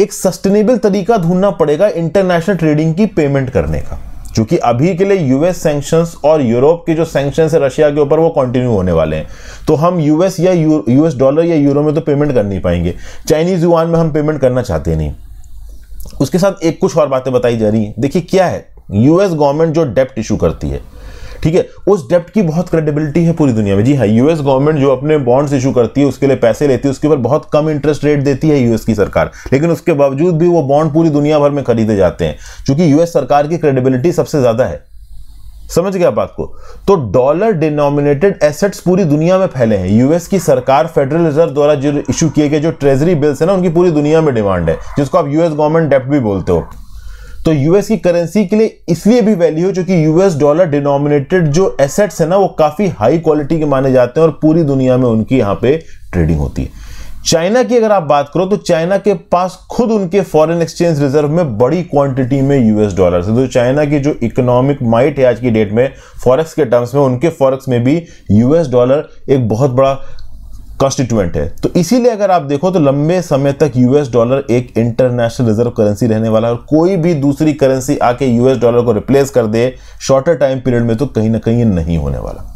एक सस्टेनेबल तरीका ढूंढना पड़ेगा इंटरनेशनल ट्रेडिंग की पेमेंट करने का चूंकि अभी के लिए यूएस सैंक्शंस और यूरोप के जो सैंक्शंस है रशिया के ऊपर वो कंटिन्यू होने वाले हैं तो हम यूएस या यूएस डॉलर या यूरो में तो पेमेंट कर नहीं पाएंगे चाइनीज युआन में हम पेमेंट करना चाहते नहीं उसके साथ एक कुछ और बातें बताई जा रही हैं देखिए क्या है यूएस गवर्नमेंट जो डेप्ट इशू करती है ठीक है उस डेप्ट की बहुत क्रेडिबिलिटी है पूरी दुनिया में जी हाँ यूएस गवर्नमेंट जो अपने बॉन्ड्स इशू करती है उसके लिए पैसे लेती है उसके ऊपर बहुत कम इंटरेस्ट रेट देती है यूएस की सरकार लेकिन उसके बावजूद भी वो बॉन्ड पूरी दुनिया भर में खरीदे जाते हैं चूंकि यूएस सरकार की क्रेडिबिलिटी सबसे ज्यादा है समझ गया बात को तो डॉलर डिनोमिनेटेड एसेट्स पूरी दुनिया में फैले हैं यूएस की सरकार फेडरल रिजर्व द्वारा जो इशू किए गए जो ट्रेजरी बिल्स है ना उनकी पूरी दुनिया में डिमांड है जिसको आप यूएस गवर्नमेंट डेप्ट भी बोलते हो तो यूएस की करेंसी के लिए इसलिए भी वैल्यू है क्योंकि यूएस डॉलर डिनोमिनेटेड जो एसेट्स है ना वो काफी हाई क्वालिटी के माने जाते हैं और पूरी दुनिया में उनकी यहां पे ट्रेडिंग होती है चाइना की अगर आप बात करो तो चाइना के पास खुद उनके फॉरेन एक्सचेंज रिजर्व में बड़ी क्वांटिटी में यूएस डॉलर है तो चाइना की जो इकोनॉमिक माइट है आज की डेट में फॉरेक्स के टर्म्स में उनके फॉरेक्स में भी यूएस डॉलर एक बहुत बड़ा कॉन्स्टिट्यूएंट है तो इसीलिए अगर आप देखो तो लंबे समय तक यूएस डॉलर एक इंटरनेशनल रिजर्व करेंसी रहने वाला है और कोई भी दूसरी करेंसी आके यूएस डॉलर को रिप्लेस कर दे शॉर्टर टाइम पीरियड में तो कहीं ना कहीं नहीं होने वाला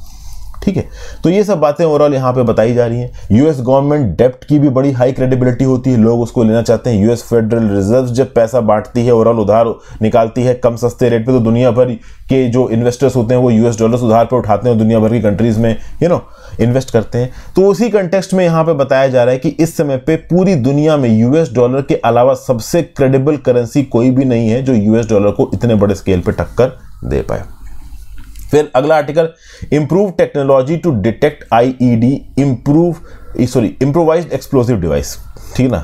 ठीक है तो ये सब बातें ओवरऑल यहाँ पे बताई जा रही हैं यूएस गवर्नमेंट डेप्ट की भी बड़ी हाई क्रेडिबिलिटी होती है लोग उसको लेना चाहते हैं यूएस फेडरल रिजर्व जब पैसा बांटती है ओवरऑल उधार निकालती है कम सस्ते रेट पर तो दुनिया भर के जो इन्वेस्टर्स होते हैं वो यूएस डॉलर उधार पर उठाते हैं दुनिया भर की कंट्रीज में यू नो इन्वेस्ट करते हैं तो उसी कंटेक्सट में यहाँ पर बताया जा रहा है कि इस समय पर पूरी दुनिया में यूएस डॉलर के अलावा सबसे क्रेडिबल करेंसी कोई भी नहीं है जो यूएस डॉलर को इतने बड़े स्केल पर टक्कर दे पाए फिर अगला article improve technology to detect IED improve sorry improvise explosive device ठीक है ना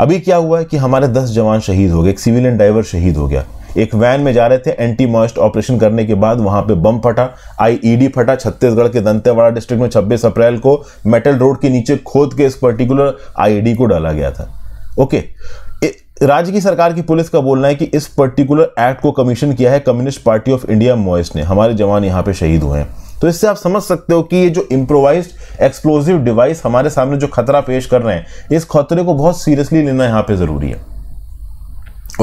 अभी क्या हुआ है कि हमारे दस जवान शहीद हो गए एक सिविलियन ड्राइवर शहीद हो गया एक वैन में जा रहे थे एंटी मॉइस्ट ऑपरेशन करने के बाद वहां पे बम फटा आईईडी e फटा छत्तीसगढ़ के दंतेवाड़ा डिस्ट्रिक्ट में 26 अप्रैल को मेटल रोड के नीचे खोद के इस पर्टिकुलर आईईडी e को डाला गया था ओके राज्य की सरकार की पुलिस का बोलना है कि इस पर्टिकुलर एक्ट को कमीशन किया है Communist Party of India Maoist ने हमारे जवान यहाँ पे शहीद हुए हैं तो इससे आप समझ सकते हो कि ये जो इम्प्रोवाइज एक्सप्लोजिव डिवाइस हमारे सामने जो खतरा पेश कर रहे हैं इस खतरे को बहुत सीरियसली लेना यहाँ पे जरूरी है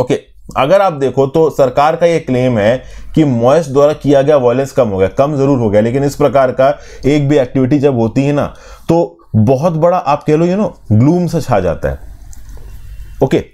ओके अगर आप देखो तो सरकार का ये क्लेम है कि मोएस द्वारा किया गया वायलेंस कम हो गया कम जरूर हो गया लेकिन इस प्रकार का एक भी एक्टिविटी जब होती है ना तो बहुत बड़ा आप कह लो यू नो ग्लूम सा छा जाता है ओके okay,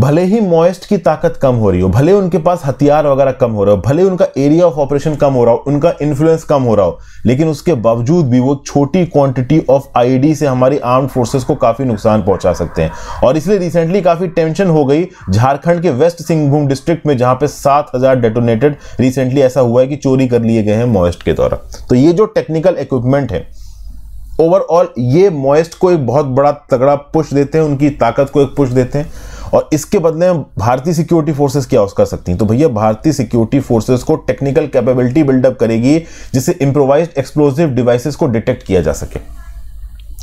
भले ही मॉइस्ट की ताकत कम हो रही हो भले उनके पास हथियार वगैरह कम हो रहा हो भले उनका एरिया ऑफ ऑपरेशन कम हो रहा हो उनका इन्फ्लुएंस कम हो रहा हो लेकिन उसके बावजूद भी वो छोटी क्वांटिटी ऑफ आईडी से हमारी आर्म फोर्सेस को काफ़ी नुकसान पहुंचा सकते हैं और इसलिए रिसेंटली काफ़ी टेंशन हो गई झारखंड के वेस्ट सिंहभूम डिस्ट्रिक्ट में जहां पे सात डेटोनेटेड रिसेंटली ऐसा हुआ है कि चोरी कर लिए गए हैं मॉइस्ट के द्वारा तो ये जो टेक्निकल इक्विपमेंट है ओवरऑल ये मॉइस्ट को एक बहुत बड़ा तगड़ा पुश देते हैं उनकी ताकत को एक पुश देते हैं और इसके बदले में भारतीय सिक्योरिटी फोर्सेस क्या कर सकती हैं तो भैया भारतीय सिक्योरिटी फोर्सेस को टेक्निकल कैपेबिलिटी बिल्डअप करेगी जिससे इंप्रोवाइज एक्सप्लोजिव डिवाइसेस को डिटेक्ट किया जा सके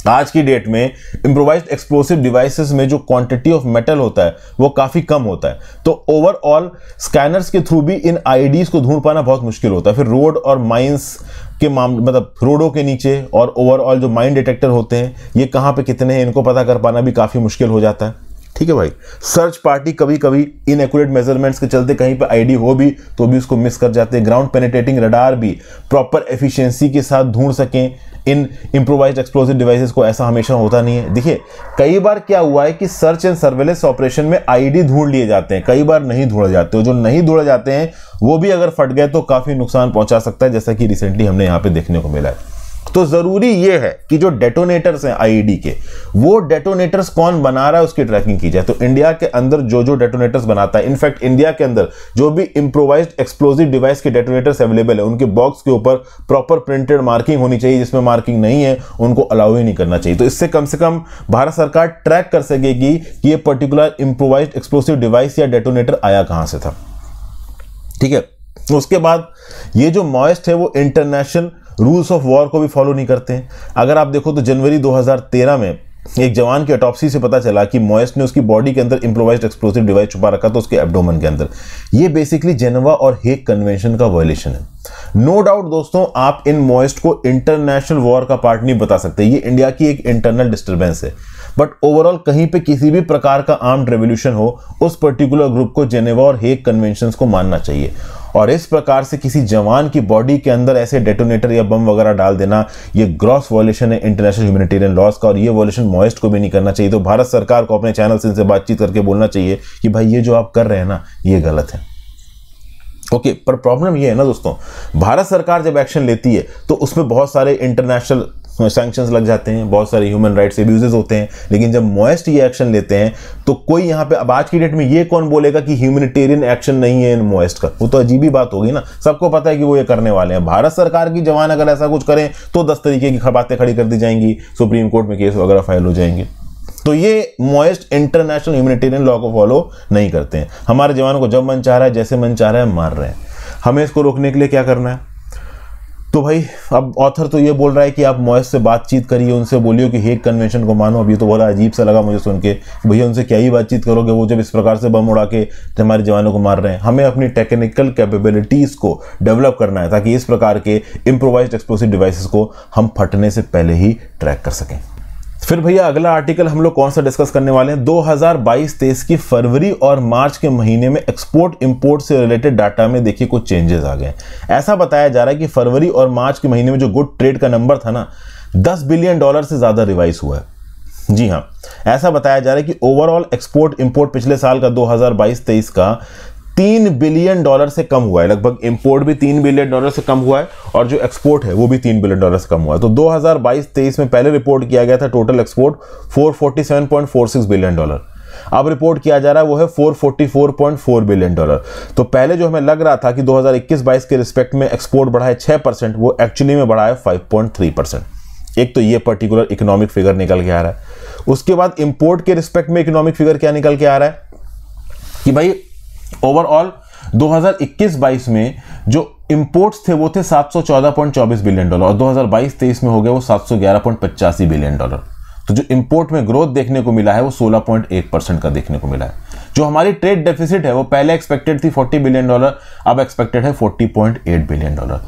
आज की डेट में इंप्रोवाइज एक्सप्लोसिव डिवाइसेस में जो क्वांटिटी ऑफ मेटल होता है वो काफ़ी कम होता है तो ओवरऑल स्कैनर्स के थ्रू भी इन आईडीज को ढूंढ पाना बहुत मुश्किल होता है फिर रोड और माइंस के मामले मतलब रोडों के नीचे और ओवरऑल जो माइन डिटेक्टर होते हैं ये कहाँ पे कितने हैं इनको पता कर पाना भी काफ़ी मुश्किल हो जाता है ठीक है भाई सर्च पार्टी कभी कभी एक्यूरेट मेजरमेंट्स के चलते कहीं पर आईडी हो भी तो भी उसको मिस कर जाते हैं ग्राउंड पेनेटेटिंग रडार भी प्रॉपर एफिशिएंसी के साथ ढूंढ सकें इन इम्प्रोवाइज एक्सप्लोजिव डिवाइसेस को ऐसा हमेशा होता नहीं है देखिए कई बार क्या हुआ है कि सर्च एंड सर्वेलेंस ऑपरेशन में आईडी ढूंढ लिए जाते हैं कई बार नहीं ढूंढे जाते जो नहीं ढूंढे जाते हैं वो भी अगर फट गए तो काफ़ी नुकसान पहुंचा सकता है जैसा कि रिसेंटली हमने यहां पे देखने को मिला है तो जरूरी यह है कि जो डेटोनेटर्स हैं आईईडी e के वो डेटोनेटर्स कौन बना रहा है उसकी ट्रैकिंग की जाए तो इंडिया के अंदर जो जो डेटोनेटर्स बनाता है इनफैक्ट इंडिया के अंदर जो भी इंप्रोवाइज एक्सप्लोजिव डिवाइस के डेटोनेटर्स अवेलेबल है उनके बॉक्स के ऊपर प्रॉपर प्रिंटेड मार्किंग होनी चाहिए जिसमें मार्किंग नहीं है उनको अलाउ ही नहीं करना चाहिए तो इससे कम से कम भारत सरकार ट्रैक कर सकेगी कि यह पर्टिकुलर इंप्रोवाइज एक्सप्लोसिव डिवाइस या डेटोनेटर आया कहां से था ठीक है उसके बाद ये जो मॉइस्ट है वो इंटरनेशनल रूल्स ऑफ वॉर को भी फॉलो नहीं करते हैं अगर आप देखो तो जनवरी 2013 में एक जवान की ऑटोपसी से पता चला कि मॉयस्ट ने उसकी बॉडी के अंदर इंप्रोवाइज एक्सप्लोसिव डिवाइस छुपा रखा था उसके एब्डोमन के अंदर ये बेसिकली जेनवा और हेक कन्वेंशन का वायलेशन है नो no डाउट दोस्तों आप इन मॉयस्ट को इंटरनेशनल वॉर का पार्ट नहीं बता सकते ये इंडिया की एक इंटरनल डिस्टर्बेंस है बट ओवरऑल कहीं पे किसी भी प्रकार का आर्म्ड रेवोल्यूशन हो उस पर्टिकुलर ग्रुप को जेनेवा और हेक कन्वेंशन को मानना चाहिए और इस प्रकार से किसी जवान की बॉडी के अंदर ऐसे डेटोनेटर या बम वगैरह डाल देना ये ग्रॉस वॉल्यूशन है इंटरनेशनल ह्यूमिटेरियन लॉस का और ये वॉल्यूशन मॉइस्ट को भी नहीं करना चाहिए तो भारत सरकार को अपने चैनल से इनसे बातचीत करके बोलना चाहिए कि भाई ये जो आप कर रहे हैं ना ये गलत है ओके okay, पर प्रॉब्लम ये है ना दोस्तों भारत सरकार जब एक्शन लेती है तो उसमें बहुत सारे इंटरनेशनल सैंक्शंस लग जाते हैं बहुत सारे ह्यूमन राइट्स एब्यूजेज होते हैं लेकिन जब मोएस्ट ये एक्शन लेते हैं तो कोई यहाँ पे अब आज की डेट में ये कौन बोलेगा कि ह्यूमनिटेरियन एक्शन नहीं है इन मोएस्ट का वो तो अजीब ही बात होगी ना सबको पता है कि वो ये करने वाले हैं भारत सरकार की जवान अगर ऐसा कुछ करें तो दस तरीके की बातें खड़ी कर दी जाएंगी सुप्रीम कोर्ट में केस वगैरह फाइल हो जाएंगे तो ये मोएस्ट इंटरनेशनल ह्यूमनिटेरियन लॉ को फॉलो नहीं करते हैं हमारे जवानों को जब मन चाह रहा है जैसे मन चाह रहा है मार रहे हैं हमें इसको रोकने के लिए क्या करना है तो भाई अब ऑथर तो ये बोल रहा है कि आप मोयस से बातचीत करिए उनसे बोलिए कि हेक कन्वेंशन को मानो अब ये तो बड़ा अजीब सा लगा मुझे सुन के भैया उनसे क्या ही बातचीत करोगे वो जब इस प्रकार से बम उड़ा के हमारे जवानों को मार रहे हैं हमें अपनी टेक्निकल कैपेबिलिटीज़ को डेवलप करना है ताकि इस प्रकार के इम्प्रोवाइज एक्सप्लोसिव डिवाइसेस को हम फटने से पहले ही ट्रैक कर सकें तो फिर भैया अगला आर्टिकल हम लोग कौन सा डिस्कस करने वाले हैं 2022 हज़ार की फरवरी और मार्च के महीने में एक्सपोर्ट इंपोर्ट से रिलेटेड डाटा में देखिए कुछ चेंजेस आ गए ऐसा बताया जा रहा है कि फरवरी और मार्च के महीने में जो गुड ट्रेड का नंबर था ना 10 बिलियन डॉलर से ज़्यादा रिवाइज हुआ है जी हाँ ऐसा बताया जा रहा है कि ओवरऑल एक्सपोर्ट इंपोर्ट पिछले साल का 2022-23 का तीन बिलियन डॉलर से कम हुआ है लगभग इंपोर्ट भी तीन बिलियन डॉलर से कम हुआ है और जो एक्सपोर्ट है वो भी तीन बिलियन डॉलर से कम हुआ है तो 2022-23 में पहले रिपोर्ट किया गया था टोटल एक्सपोर्ट 447.46 बिलियन डॉलर अब रिपोर्ट किया जा रहा है वो है 444.4 बिलियन डॉलर तो पहले जो हमें लग रहा था कि 2021-22 के रिस्पेक्ट में एक्सपोर्ट बढ़ा है छः परसेंट वो एक्चुअली में बढ़ा है फाइव परसेंट एक तो ये पर्टिकुलर इकोनॉमिक फिगर निकल के आ रहा है उसके बाद इंपोर्ट के रिस्पेक्ट में इकोनॉमिक फिगर क्या निकल के आ रहा है कि भाई ओवरऑल 2021-22 में जो इंपोर्ट्स थे वो थे 714.24 बिलियन डॉलर और 2022-23 में हो गया वो 711.85 बिलियन डॉलर तो जो इंपोर्ट में ग्रोथ देखने को मिला है वो 16.8 परसेंट का देखने को मिला है जो हमारी ट्रेड डेफिसिट है वो पहले एक्सपेक्टेड थी 40 बिलियन डॉलर अब एक्सपेक्टेड है 40.8 बिलियन डॉलर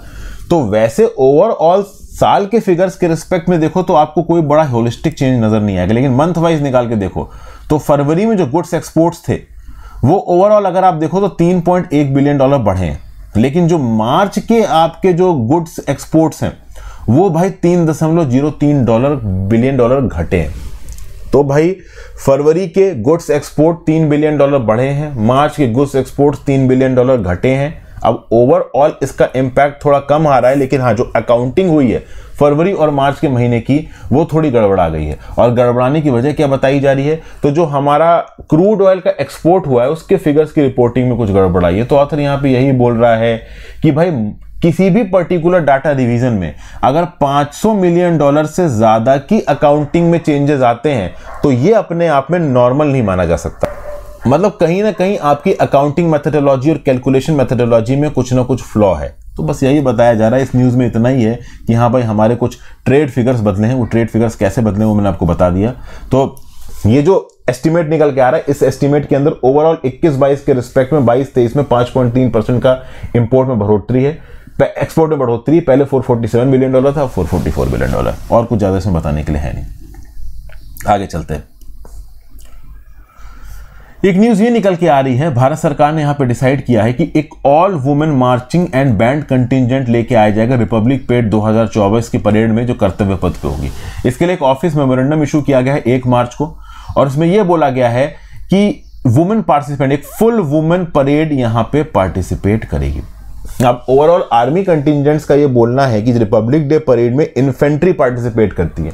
तो वैसे ओवरऑल साल के फिगर्स के रिस्पेक्ट में देखो तो आपको कोई बड़ा होलिस्टिक चेंज नजर नहीं आएगा लेकिन मंथ वाइज निकाल के देखो तो फरवरी में जो गुड्स एक्सपोर्ट्स थे वो ओवरऑल अगर आप देखो तो 3.1 बिलियन डॉलर बढ़े हैं लेकिन जो मार्च के आपके जो गुड्स एक्सपोर्ट्स हैं वो भाई तीन दशमलव जीरो तीन डॉलर बिलियन डॉलर घटे हैं तो भाई फरवरी के गुड्स एक्सपोर्ट तीन बिलियन डॉलर बढ़े हैं मार्च के गुड्स एक्सपोर्ट तीन बिलियन डॉलर घटे हैं अब ओवरऑल इसका इम्पैक्ट थोड़ा कम आ रहा है लेकिन हाँ जो अकाउंटिंग हुई है फरवरी और मार्च के महीने की वो थोड़ी गड़बड़ा गई है और गड़बड़ाने की वजह क्या बताई जा रही है तो जो हमारा क्रूड ऑयल का एक्सपोर्ट हुआ है उसके फिगर्स की रिपोर्टिंग में कुछ गड़बड़ाई है तो ऑथर यहाँ पे यही बोल रहा है कि भाई किसी भी पर्टिकुलर डाटा रिवीजन में अगर 500 मिलियन डॉलर से ज़्यादा की अकाउंटिंग में चेंजेस आते हैं तो ये अपने आप में नॉर्मल नहीं माना जा सकता मतलब कहीं ना कहीं आपकी अकाउंटिंग मेथडोलॉजी और कैलकुलेशन मेथडोलॉजी में कुछ ना कुछ फ्लॉ है तो बस यही बताया जा रहा है इस न्यूज़ में इतना ही है कि हाँ भाई हमारे कुछ ट्रेड फिगर्स बदले हैं वो ट्रेड फिगर्स कैसे बदले हैं वो मैंने आपको बता दिया तो ये जो एस्टिमेट निकल के आ रहा है इस एस्टिमेट के अंदर ओवरऑल 21 बाईस के रिस्पेक्ट में 22 तेईस में 5.3 परसेंट का इंपोर्ट में बढ़ोतरी है एक्सपोर्ट में बढ़ोतरी पहले 447 बिलियन डॉलर था 444 बिलियन डॉलर और कुछ ज़्यादा इसमें बताने के लिए है नहीं आगे चलते हैं एक न्यूज ये निकल के आ रही है भारत सरकार ने यहाँ पे डिसाइड किया है कि एक all women marching and band contingent लेके आया जाएगा रिपब्लिक पेड 2024 की परेड में जो कर्तव्य पथ पे होगी इसके लिए एक ऑफिस मेमोरेंडम इशू किया गया है एक मार्च को और इसमें यह बोला गया है कि वुमेन पार्टिसिपेंट एक फुल वुमेन परेड यहाँ पे पार्टिसिपेट करेगी अब ओवरऑल आर्मी कंटिजेंट्स का ये बोलना है कि रिपब्लिक डे परेड में इन्फेंट्री पार्टिसिपेट करती है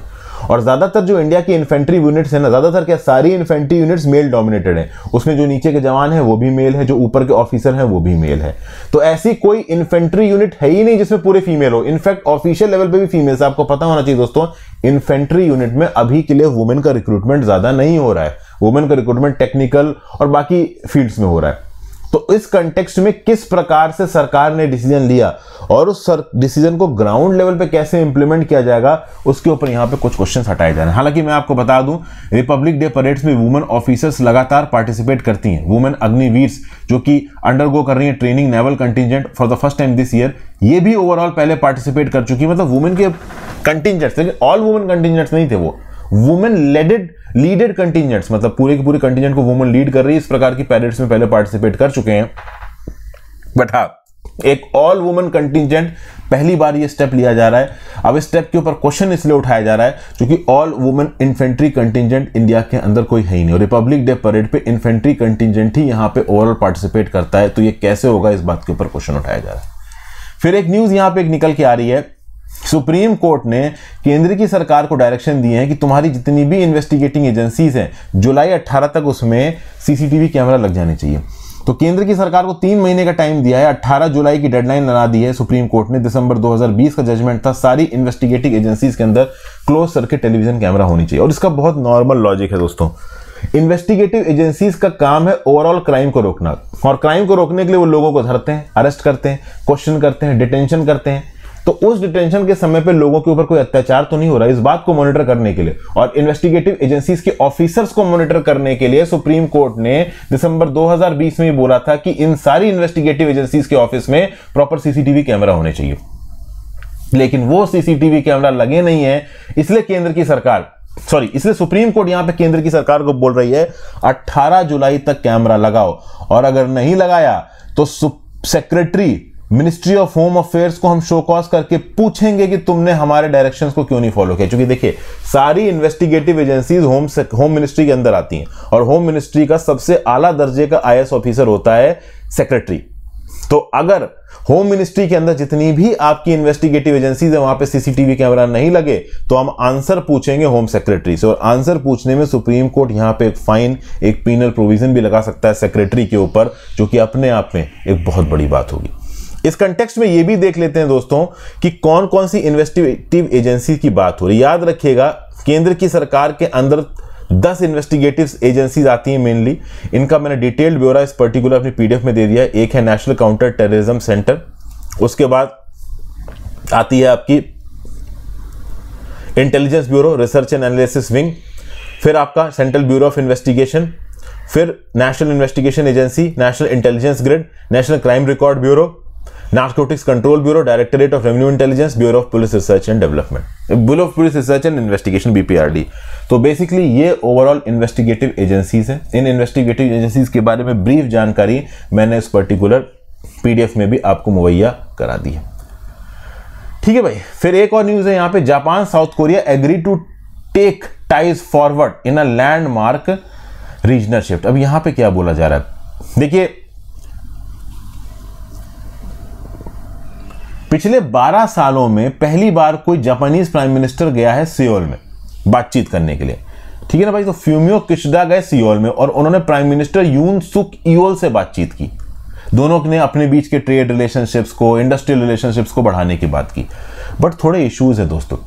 और ज़्यादातर जो इंडिया की इन्फेंट्री यूनिट्स है ना ज़्यादातर क्या सारी इन्फेंट्री यूनिट्स मेल डोमिनेटेड है उसमें जो नीचे के जवान है वो भी मेल है जो ऊपर के ऑफिसर है वो भी मेल है तो ऐसी कोई इन्फेंट्री यूनिट है ही नहीं जिसमें पूरे फीमेल हो इनफैक्ट ऑफिशियल लेवल पर भी फीमेल्स आपको पता होना चाहिए दोस्तों इन्फेंट्री यूनिट में अभी के लिए वुमेन का रिक्रूटमेंट ज़्यादा नहीं हो रहा है वुमेन का रिक्रूटमेंट टेक्निकल और बाकी फील्ड्स में हो रहा है तो इस कंटेक्स्ट में किस प्रकार से सरकार ने डिसीजन लिया और उस डिसीजन को ग्राउंड लेवल पे कैसे इंप्लीमेंट किया जाएगा उसके ऊपर यहाँ पे कुछ क्वेश्चन हटाए जा रहे हैं हालांकि मैं आपको बता दूं रिपब्लिक डे परेड्स में वुमेन ऑफिसर्स लगातार पार्टिसिपेट करती हैं वुमेन अग्निवीर्स जो कि अंडर कर रही है training naval contingent for the first time this year ये भी ओवरऑल पहले पार्टिसिपेट कर चुकी मतलब वुमेन के कंटिजेंट्स लेकिन ऑल वुमेन कंटिजेंट्स नहीं थे वो वुमेन लेडेड लीडेड कंटिजेंट्स मतलब पूरे के पूरे कंटिजेंट को वुमन लीड कर रही है इस प्रकार की पैरेड्स में पहले पार्टिसिपेट कर चुके हैं बट हाँ एक ऑल वुमन कंटिजेंट पहली बार ये स्टेप लिया जा रहा है अब इस स्टेप के ऊपर क्वेश्चन इसलिए उठाया जा रहा है क्योंकि all women infantry contingent India के अंदर कोई है ही नहीं और रिपब्लिक डे परेड पे इन्फेंट्री कंटिजेंट ही यहां पे ओवरऑल पार्टिसिपेट करता है तो ये कैसे होगा इस बात के ऊपर क्वेश्चन उठाया जा रहा है फिर एक न्यूज यहां पे एक निकल के आ रही है सुप्रीम कोर्ट ने केंद्र की सरकार को डायरेक्शन दिए हैं कि तुम्हारी जितनी भी इन्वेस्टिगेटिंग एजेंसीज हैं जुलाई 18 तक उसमें सीसीटीवी कैमरा लग जाने चाहिए तो केंद्र की सरकार को तीन महीने का टाइम दिया है 18 जुलाई की डेडलाइन लगा दी है सुप्रीम कोर्ट ने दिसंबर 2020 का जजमेंट था सारी इन्वेस्टिगेटिंग एजेंसीज के अंदर क्लोज सर्किट टेलीविजन कैमरा होनी चाहिए और इसका बहुत नॉर्मल लॉजिक है दोस्तों इन्वेस्टिगेटिव एजेंसीज का काम है ओवरऑल क्राइम को रोकना और क्राइम को रोकने के लिए वो लोगों को धरते हैं अरेस्ट करते हैं क्वेश्चन करते हैं डिटेंशन करते हैं तो उस डिटेंशन के समय पे लोगों के ऊपर कोई अत्याचार तो नहीं हो रहा इस बात को मॉनिटर करने के लिए और इन्वेस्टिगेटिव एजेंसीज के ऑफिसर्स को मॉनिटर करने के लिए सुप्रीम कोर्ट ने दिसंबर 2020 में बोला था कि इन सारी इन्वेस्टिगेटिव एजेंसीज के ऑफिस में प्रॉपर सीसीटीवी कैमरा होने चाहिए लेकिन वो सीसीटीवी कैमरा लगे नहीं है इसलिए केंद्र की सरकार सॉरी इसलिए सुप्रीम कोर्ट यहां पे केंद्र की सरकार को बोल रही है 18 जुलाई तक कैमरा लगाओ और अगर नहीं लगाया तो secretary ministry of home affairs को हम शोकॉस करके पूछेंगे कि तुमने हमारे डायरेक्शंस को क्यों नहीं फॉलो किया क्योंकि देखिए सारी investigative agencies home home ministry के अंदर आती हैं और होम मिनिस्ट्री का सबसे आला दर्जे का आई ऑफिसर होता है सेक्रेटरी तो अगर होम मिनिस्ट्री के अंदर जितनी भी आपकी इन्वेस्टिगेटिव एजेंसीज है वहां पे सीसीटीवी कैमरा नहीं लगे तो हम आंसर पूछेंगे होम सेक्रेटरी से और आंसर पूछने में सुप्रीम कोर्ट यहां पे एक फाइन एक पीनल प्रोविजन भी लगा सकता है सेक्रेटरी के ऊपर जो कि अपने आप में एक बहुत बड़ी बात होगी इस कंटेक्स्ट में ये भी देख लेते हैं दोस्तों कि कौन कौन सी इन्वेस्टिगेटिव एजेंसी की बात हो रही है याद रखिएगा केंद्र की सरकार के अंदर दस इन्वेस्टिगेटिव एजेंसीज आती हैं मेनली इनका मैंने डिटेल्ड ब्यौरा इस पर्टिकुलर अपनी पीडीएफ में दे दिया एक है नेशनल काउंटर टेररिज्म सेंटर उसके बाद आती है आपकी Intelligence Bureau Research and Analysis Wing फिर आपका सेंट्रल ब्यूरो ऑफ इन्वेस्टिगेशन फिर National Investigation Agency National Intelligence Grid National Crime Record Bureau Narcotics Control Bureau Directorate of Revenue Intelligence Bureau of Police Research and Development Bureau of Police Research and Investigation BPRD तो बेसिकली ये ओवरऑल इन्वेस्टिगेटिव एजेंसीज हैं इन इन्वेस्टिगेटिव एजेंसीज के बारे में ब्रीफ जानकारी मैंने इस पर्टिकुलर पीडीएफ में भी आपको मुहैया करा दी है ठीक है भाई फिर एक और न्यूज है यहाँ पे Japan South Korea agree to take ties forward in a landmark regional shift अब यहाँ पे क्या बोला जा रहा है देखिए पिछले 12 सालों में पहली बार कोई जापानीज प्राइम मिनिस्टर गया है सियोल में बातचीत करने के लिए ठीक है ना भाई तो फ्यूमियो किशदा गए सियोल में और उन्होंने प्राइम मिनिस्टर यून सुक इोल से बातचीत की दोनों ने अपने बीच के ट्रेड रिलेशनशिप्स को इंडस्ट्रियल रिलेशनशिप्स को बढ़ाने की बात की बट थोड़े इश्यूज है दोस्तों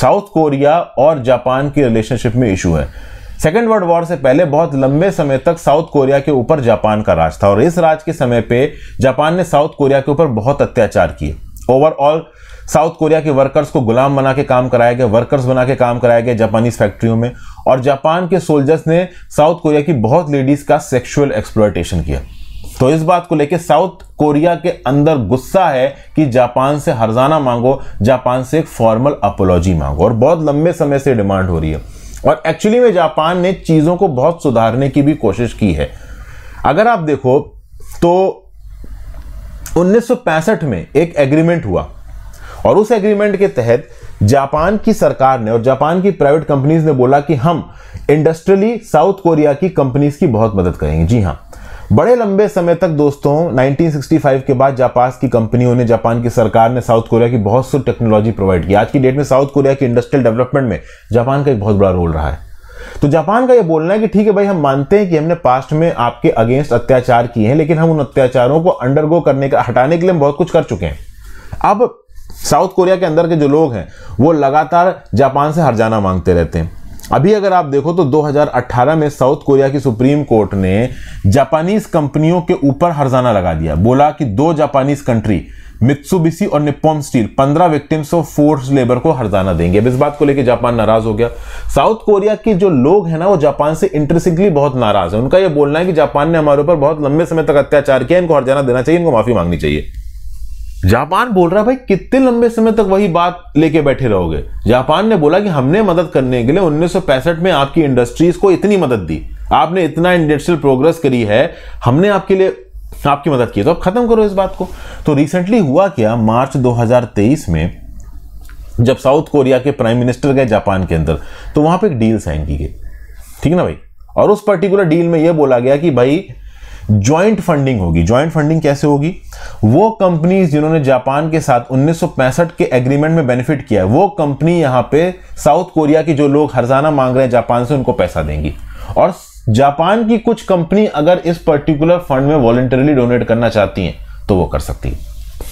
साउथ कोरिया और जापान की रिलेशनशिप में इशू है सेकेंड वर्ल्ड वॉर से पहले बहुत लंबे समय तक साउथ कोरिया के ऊपर जापान का राज था और इस राज के समय पे जापान ने साउथ कोरिया के ऊपर बहुत अत्याचार किए ओवरऑल साउथ कोरिया के वर्कर्स को गुलाम बना के काम कराया गया वर्कर्स बना के काम कराया गया जापानीज फैक्ट्रियों में और जापान के सोल्जर्स ने साउथ कोरिया की बहुत लेडीज का सेक्सुअल एक्सप्लोइटेशन किया तो इस बात को लेकर साउथ कोरिया के अंदर गुस्सा है कि जापान से हरजाना मांगो जापान से एक फॉर्मल अपोलॉजी मांगो और बहुत लंबे समय से डिमांड हो रही है और एक्चुअली में जापान ने चीज़ों को बहुत सुधारने की भी कोशिश की है अगर आप देखो तो 1965 में एक एग्रीमेंट हुआ और उस एग्रीमेंट के तहत जापान की सरकार ने और जापान की प्राइवेट कंपनीज ने बोला कि हम इंडस्ट्रियली साउथ कोरिया की कंपनीज की बहुत मदद करेंगे जी हाँ बड़े लंबे समय तक दोस्तों 1965 के बाद जापान की कंपनियों ने जापान की सरकार ने साउथ कोरिया की बहुत सी टेक्नोलॉजी प्रोवाइड की आज की डेट में साउथ कोरिया की इंडस्ट्रियल डेवलपमेंट में जापान का एक बहुत बड़ा रोल रहा है तो जापान का यह बोलना है कि ठीक है भाई हम मानते हैं कि हमने पास्ट में आपके अगेंस्ट अत्याचार किए हैं लेकिन हम उन अत्याचारों को अंडरगो करने का हटाने के लिए बहुत कुछ कर चुके हैं अब साउथ कोरिया के अंदर के जो लोग हैं वो लगातार जापान से हरजाना मांगते रहते हैं अभी अगर आप देखो तो 2018 में साउथ कोरिया की सुप्रीम कोर्ट ने जापानीज कंपनियों के ऊपर हरजाना लगा दिया बोला कि दो जापानीज कंट्री मित्सुबिशी और निपोन स्टील पंद्रह विक्टिम्स ऑफ फोर्स लेबर को हरजाना देंगे अब इस बात को लेकर जापान नाराज हो गया साउथ कोरिया के जो लोग हैं ना वो जापान से इंटरेस्टिंगली बहुत नाराज है उनका यह बोलना है कि जापान ने हमारे ऊपर बहुत लंबे समय तक अत्याचार किया इनको हरजाना देना चाहिए इनको माफी मांगनी चाहिए जापान बोल रहा है भाई कितने लंबे समय तक वही बात लेके बैठे रहोगे जापान ने बोला कि हमने मदद करने के लिए उन्नीस में आपकी इंडस्ट्रीज को इतनी मदद दी आपने इतना इंडस्ट्रियल प्रोग्रेस करी है हमने आपके लिए आपकी मदद की तो आप खत्म करो इस बात को तो रिसेंटली हुआ क्या मार्च 2023 में जब साउथ कोरिया के प्राइम मिनिस्टर गए जापान के अंदर तो वहां पर एक डील साइन की गई ठीक है ना भाई और उस पर्टिकुलर डील में यह बोला गया कि भाई ज्वाइंट फंडिंग होगी ज्वाइंट फंडिंग कैसे होगी वो कंपनीज जिन्होंने जापान के साथ उन्नीस के एग्रीमेंट में बेनिफिट किया है वो कंपनी यहां पे साउथ कोरिया के जो लोग हरजाना मांग रहे हैं जापान से उनको पैसा देंगी और जापान की कुछ कंपनी अगर इस पर्टिकुलर फंड में वॉलेंटरली डोनेट करना चाहती हैं तो वो कर सकती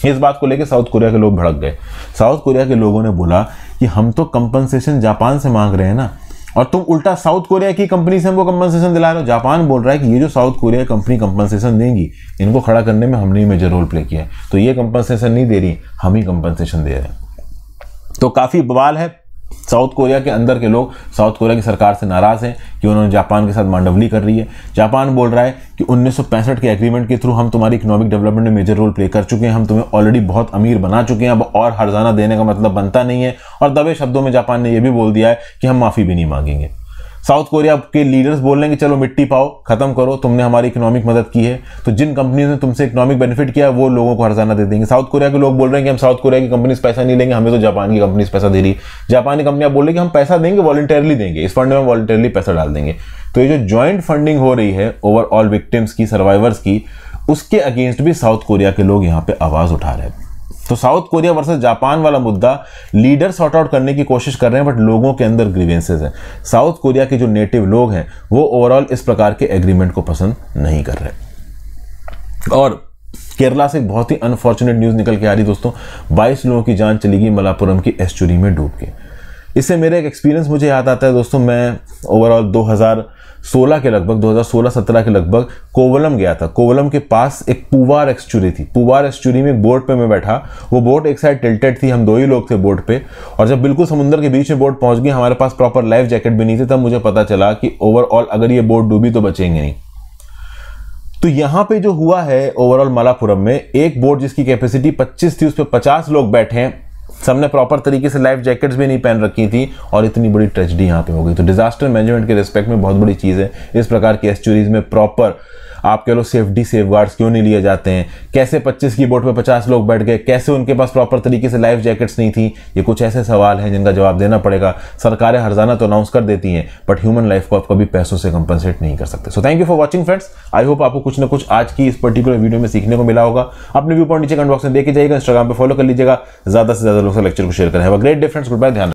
है इस बात को लेकर साउथ कोरिया के लोग भड़क गए साउथ कोरिया के लोगों ने बोला कि हम तो कंपनसेशन जापान से मांग रहे हैं ना और तुम उल्टा साउथ कोरिया की कंपनी से हमको कंपनसेशन दिला रहे हो जापान बोल रहा है कि ये जो साउथ कोरिया कंपनी कंपनसेशन देंगी इनको खड़ा करने में हमने मेजर रोल प्ले किया है तो ये कंपनसेशन नहीं दे रही हम ही कंपनसेशन दे रहे हैं तो काफ़ी बवाल है साउथ कोरिया के अंदर के लोग साउथ कोरिया की सरकार से नाराज़ हैं कि उन्होंने जापान के साथ मांडवली कर रही है जापान बोल रहा है कि उन्नीस के एग्रीमेंट के थ्रू हम तुम्हारी इकोनॉमिक डेवलपमेंट में मेजर रोल प्ले कर चुके हैं हम तुम्हें ऑलरेडी बहुत अमीर बना चुके हैं अब और हरजाना देने का मतलब बनता नहीं है और दबे शब्दों में जापान ने यह भी बोल दिया है कि हम माफ़ी भी नहीं मांगेंगे साउथ कोरिया के लीडर्स बोल रहे हैं कि चलो मिट्टी पाओ खत्म करो तुमने हमारी इकोनॉमिक मदद की है तो जिन कंपनीज ने तुमसे इकोनॉमिक बेनिफिट किया वो लोगों को हरजाना दे देंगे साउथ कोरिया के लोग बोल रहे हैं कि हम साउथ कोरिया की कंपनीज पैसा नहीं लेंगे हमें तो जापान की कंपनीज पैसा दे रही है जापानी कंपनियां बोल रही कि हम पैसा देंगे वॉलंटियरली देंगे इस फंड में वॉलंटियरली पैसा डाल देंगे तो ये जो ज्वाइंट फंडिंग हो रही है ओवरऑल विक्टिम्स की सर्वाइवर्स की उसके अगेंस्ट भी साउथ कोरिया के लोग यहाँ पे आवाज उठा रहे हैं तो साउथ कोरिया वर्सेस जापान वाला मुद्दा लीडर सॉर्ट आउट करने की कोशिश कर रहे हैं बट लोगों के अंदर ग्रीवेंसेज हैं साउथ कोरिया के जो नेटिव लोग हैं वो ओवरऑल इस प्रकार के एग्रीमेंट को पसंद नहीं कर रहे और केरला से एक बहुत ही अनफॉर्चुनेट न्यूज़ निकल के आ रही दोस्तों 22 लोगों की जान चली गई मलापुरम की एस्चुरी में डूब के इससे मेरा एक एक्सपीरियंस मुझे याद आता है दोस्तों मैं ओवरऑल 2016 के लगभग 2016-17 के लगभग कोवलम गया था कोवलम के पास एक पुवार एक्सचुरी थी पुवार एक्सचुरी में एक बोट पे मैं बैठा वो बोट एक साइड टिल्टेड थी हम दो ही लोग थे बोट पे और जब बिल्कुल समुद्र के बीच में बोट पहुंच गई हमारे पास प्रॉपर लाइफ जैकेट भी नहीं थी तब मुझे पता चला कि ओवरऑल अगर ये बोट डूबी तो बचेंगे नहीं तो यहाँ पे जो हुआ है ओवरऑल मलापुरम में एक बोट जिसकी कैपेसिटी 25 थी उस पर पचास लोग बैठे हैं सबने प्रॉपर तरीके से लाइफ जैकेट्स भी नहीं पहन रखी थी और इतनी बड़ी ट्रेजिडी यहाँ पे हो गई तो डिजास्टर मैनेजमेंट के रिस्पेक्ट में बहुत बड़ी चीज़ है इस प्रकार की एस्चुरीज में प्रॉपर आप कह लो सेफ्टी सेफ क्यों नहीं लिए जाते हैं कैसे पच्चीस की बोट पर पचास लोग बैठ गए कैसे उनके पास प्रॉपर तरीके से लाइफ जैकेट्स नहीं थी ये कुछ ऐसे सवाल हैं जिनका जवाब देना पड़ेगा सरकारें हरजाना तो अनाउंस कर देती हैं बट ह्यूमन लाइफ को आप कभी पैसों से कंपनसेट नहीं कर सकते so thank you for watching friends I hope आपको कुछ ना कुछ आज की इस पर्टिकुलर वीडियो में सीखने को मिला होगा अपने व्यू पॉइंट नीचे कमेंट बॉक्स में देखे जाएगा इंस्टाग्राम पर फॉलो कर लीजिएगा ज्यादा से ज्यादा लोग लेक्चर को शेयर करें ग्रेट डिफरेंस गुड बाय ध्यान